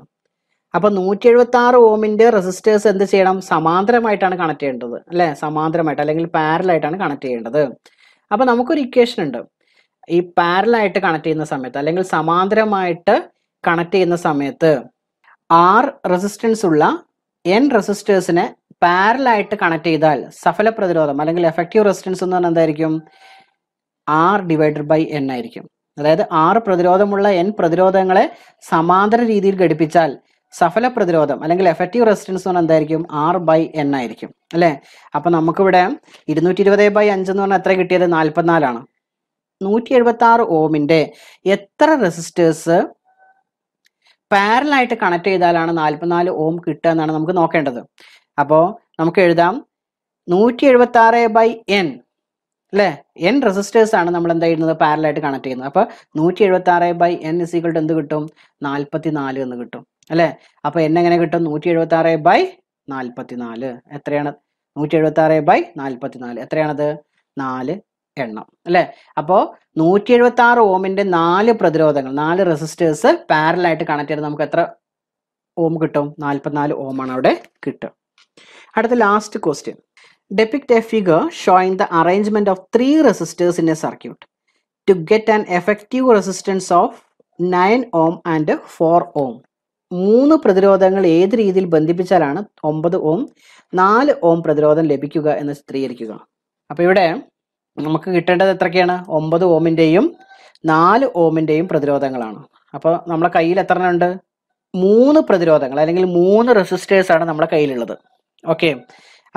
[SPEAKER 1] അപ്പോൾ നൂറ്റി എഴുപത്തി ആറ് ഓമിന്റെ റെസിസ്റ്റേഴ്സ് എന്ത് ചെയ്യണം സമാന്തരമായിട്ടാണ് കണക്ട് ചെയ്യേണ്ടത് അല്ലേ സമാന്തരമായിട്ട് അല്ലെങ്കിൽ പാരലായിട്ടാണ് കണക്ട് ചെയ്യേണ്ടത് അപ്പോൾ നമുക്കൊരു ഇക്വേഷൻ ഉണ്ട് ഈ പാരലായിട്ട് കണക്ട് ചെയ്യുന്ന സമയത്ത് അല്ലെങ്കിൽ സമാന്തരമായിട്ട് കണക്ട് ചെയ്യുന്ന സമയത്ത് ആർ റെസിസ്റ്റൻസ് ഉള്ള എൻ റെസിസ്റ്റേഴ്സിനെ പാരലായിട്ട് കണക്ട് ചെയ്താൽ സഫല പ്രതിരോധം അല്ലെങ്കിൽ എഫക്റ്റീവ് റെസിസ്റ്റൻസ് എന്ന് പറഞ്ഞാൽ എന്തായിരിക്കും ആർ ഡിവൈഡഡ് ബൈ എൻ ആയിരിക്കും അതായത് ആറ് പ്രതിരോധമുള്ള എൻ പ്രതിരോധങ്ങളെ സമാന്തര രീതിയിൽ ഘടിപ്പിച്ചാൽ സഫല പ്രതിരോധം അല്ലെങ്കിൽ എഫക്റ്റീവ് റെസിസ്റ്റൻസ് എന്ന് പറഞ്ഞാൽ എന്തായിരിക്കും ആർ ബൈ എൻ ആയിരിക്കും അല്ലേ അപ്പൊ നമുക്കിവിടെ ഇരുന്നൂറ്റി ഇരുപത് ബൈ അഞ്ച് എന്ന് പറഞ്ഞാൽ എത്ര കിട്ടിയത് നാൽപ്പത്തിനാലാണ് നൂറ്റി എഴുപത്തി ആറ് ഓമിന്റെ എത്ര റെസിസ്റ്റേഴ്സ് പാരലായിട്ട് കണക്ട് ചെയ്താലാണ് നാൽപ്പത്തിനാല് ഓം കിട്ടുക എന്നാണ് നമുക്ക് നോക്കേണ്ടത് അപ്പോൾ നമുക്ക് എഴുതാം നൂറ്റി എഴുപത്തി ആറ് ബൈ എൻ അല്ലേ എൻ റെസിസ്റ്റേഴ്സ് ആണ് നമ്മൾ എന്താ ചെയ്യുന്നത് പാരലായിട്ട് കണക്ട് ചെയ്യുന്നത് അപ്പോൾ നൂറ്റി എഴുപത്തി ആറ് ബൈ എൻ ഇസിക്വൾ ടു എന്ത് കിട്ടും നാൽപ്പത്തി നാല് എന്ന് കിട്ടും അല്ലേ അപ്പോൾ എൻ എങ്ങനെ കിട്ടും നൂറ്റി എഴുപത്തി ആറ് ബൈ നാൽപ്പത്തി നാല് എത്രയാണ് നൂറ്റി എഴുപത്തി ആറ് ബൈ നാൽപ്പത്തി നാല് എത്രയാണത് നാല് എണ്ണം അല്ലേ അപ്പോൾ നൂറ്റി എഴുപത്തി ആറ് ഓമിന്റെ നാല് പ്രതിരോധങ്ങൾ നാല് റെസിസ്റ്റേഴ്സ് പാരലായിട്ട് കണക്ട് ചെയ്ത് നമുക്ക് എത്ര ഓം കിട്ടും നാൽപ്പത്തിനാല് ഓമാണ് അവിടെ കിട്ടും അടുത്ത last question depict a figure showing the arrangement of three resistors in a circuit to get an effective resistance of nine ohm and four ohm മൂന്ന് പ്രതിരോധങ്ങൾ ഏത് രീതിയിൽ ബന്ധിപ്പിച്ചാലാണ് ഒമ്പത് ഓം നാല് ഓം പ്രതിരോധം ലഭിക്കുക എന്ന് ചിത്രീകരിക്കുക അപ്പോൾ ഇവിടെ നമുക്ക് കിട്ടേണ്ടത് എത്രയൊക്കെയാണ് ഒമ്പത് ഓമിന്റെയും നാല് ഓമിന്റെയും പ്രതിരോധങ്ങളാണ് അപ്പോൾ നമ്മുടെ കയ്യിൽ എത്ര ഉണ്ട് മൂന്ന് പ്രതിരോധങ്ങൾ അല്ലെങ്കിൽ മൂന്ന് റെസിസ്റ്റേഴ്സ് ആണ് നമ്മുടെ കയ്യിലുള്ളത് ഓക്കെ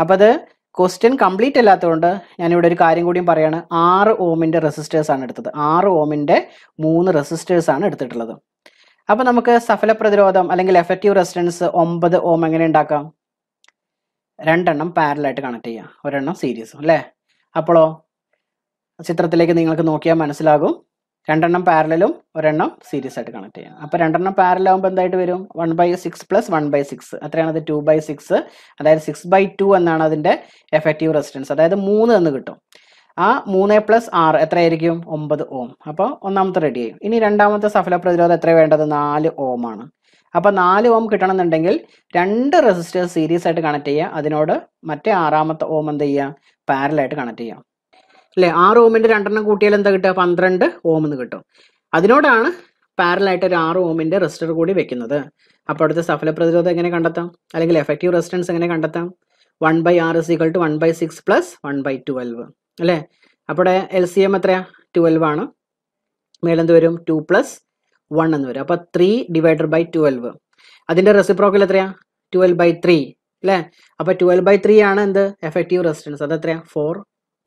[SPEAKER 1] അപ്പോൾ അത് ക്വസ്റ്റ്യൻ കംപ്ലീറ്റ് അല്ലാത്തതുകൊണ്ട് ഞാനിവിടെ ഒരു കാര്യം കൂടിയും പറയാണ് ആറ് ഓമിന്റെ റെസിസ്റ്റേഴ്സ് ആണ് എടുത്തത് ആറ് ഓമിന്റെ മൂന്ന് റെസിസ്റ്റേഴ്സ് ആണ് എടുത്തിട്ടുള്ളത് അപ്പോൾ നമുക്ക് സഫല പ്രതിരോധം അല്ലെങ്കിൽ എഫക്റ്റീവ് റെസിസ്റ്റൻസ് ഒമ്പത് ഓം എങ്ങനെ ഉണ്ടാക്കാം രണ്ടെണ്ണം പാരലായിട്ട് കണക്ട് ചെയ്യാം ഒരെണ്ണം സീരീസും അല്ലേ അപ്പോളോ ചിത്രത്തിലേക്ക് നിങ്ങൾക്ക് നോക്കിയാൽ മനസ്സിലാകും രണ്ടെണ്ണം പാരലും ഒരെണ്ണം സീരീസ് ആയിട്ട് കണക്ട് ചെയ്യാം അപ്പോൾ രണ്ടെണ്ണം പാരലാകുമ്പോൾ എന്തായിട്ട് വരും one by six plus one by six അത്രയാണ് അത് ടു ബൈ സിക്സ് അതായത് സിക്സ് ബൈ ടു എന്നാണ് അതിന്റെ എഫക്റ്റീവ് റെസിസ്റ്റൻസ് അതായത് മൂന്ന് എന്ന് കിട്ടും ആ മൂന്ന് പ്ലസ് ആറ് എത്രയായിരിക്കും ഒമ്പത് ഓം അപ്പോൾ ഒന്നാമത്തെ റെഡിയായി ഇനി രണ്ടാമത്തെ സഫല പ്രതിരോധം എത്ര വേണ്ടത് നാല് ഓം ആണ് അപ്പോൾ നാല് ഓം കിട്ടണമെന്നുണ്ടെങ്കിൽ രണ്ട് റെസിസ്റ്റേഴ്സ് സീരീസ് ആയിട്ട് കണക്ട് ചെയ്യുക അതിനോട് മറ്റേ ആറാമത്തെ ഓം എന്ത് ചെയ്യുക പാരലായിട്ട് കണക്ട് ചെയ്യാം അല്ലേ ആറ് ഓമിൻ്റെ രണ്ടെണ്ണം കൂട്ടിയാൽ എന്താ കിട്ടുക പന്ത്രണ്ട് ഓം എന്ന് കിട്ടും അതിനോടാണ് പാരലായിട്ട് ഒരു ആറ് ഓമിൻ്റെ റെസിസ്റ്റർ കൂടി വെക്കുന്നത് അപ്പോൾ അടുത്ത സഫല പ്രതിരോധം എങ്ങനെ കണ്ടെത്താം അല്ലെങ്കിൽ എഫക്റ്റീവ് റെസിസ്റ്റൻസ് എങ്ങനെ കണ്ടെത്താം one by R is equal to one by six plus one by twelve അല്ലേ അപ്പോൾ എൽ സി എം എത്രയാ ട്വൽവ് ആണ് മേലെന്ത് വരും ടു പ്ലസ് വൺ എന്ന് വരും അപ്പോൾ ത്രീ ഡിവൈഡ് ബൈ ട്വൽവ് അതിന്റെ റെസിപ്രോക്കൽ എത്രയാ ട്വൽവ് ബൈ ത്രീ അല്ലേ അപ്പോൾ ട്വൽവ് ബൈ ത്രീ ആണ് എന്ത് എഫക്റ്റീവ് റെസിസ്റ്റൻസ് അത് എത്രയാ ഫോർ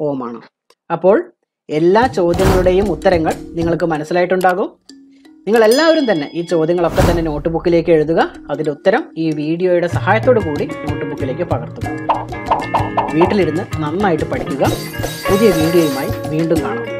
[SPEAKER 1] ഓം ആണ് അപ്പോൾ എല്ലാ ചോദ്യങ്ങളുടെയും ഉത്തരങ്ങൾ നിങ്ങൾക്ക് മനസ്സിലായിട്ടുണ്ടാകും നിങ്ങൾ എല്ലാവരും തന്നെ ഈ ചോദ്യങ്ങളൊക്കെ തന്നെ നോട്ട് ബുക്കിലേക്ക് എഴുതുക അതിൻ്റെ ഉത്തരം ഈ വീഡിയോയുടെ സഹായത്തോടു കൂടി നോട്ട് ബുക്കിലേക്ക് പകർത്തുക വീട്ടിലിരുന്ന് നന്നായിട്ട് പഠിക്കുക പുതിയ വീഡിയോയുമായി വീണ്ടും കാണാം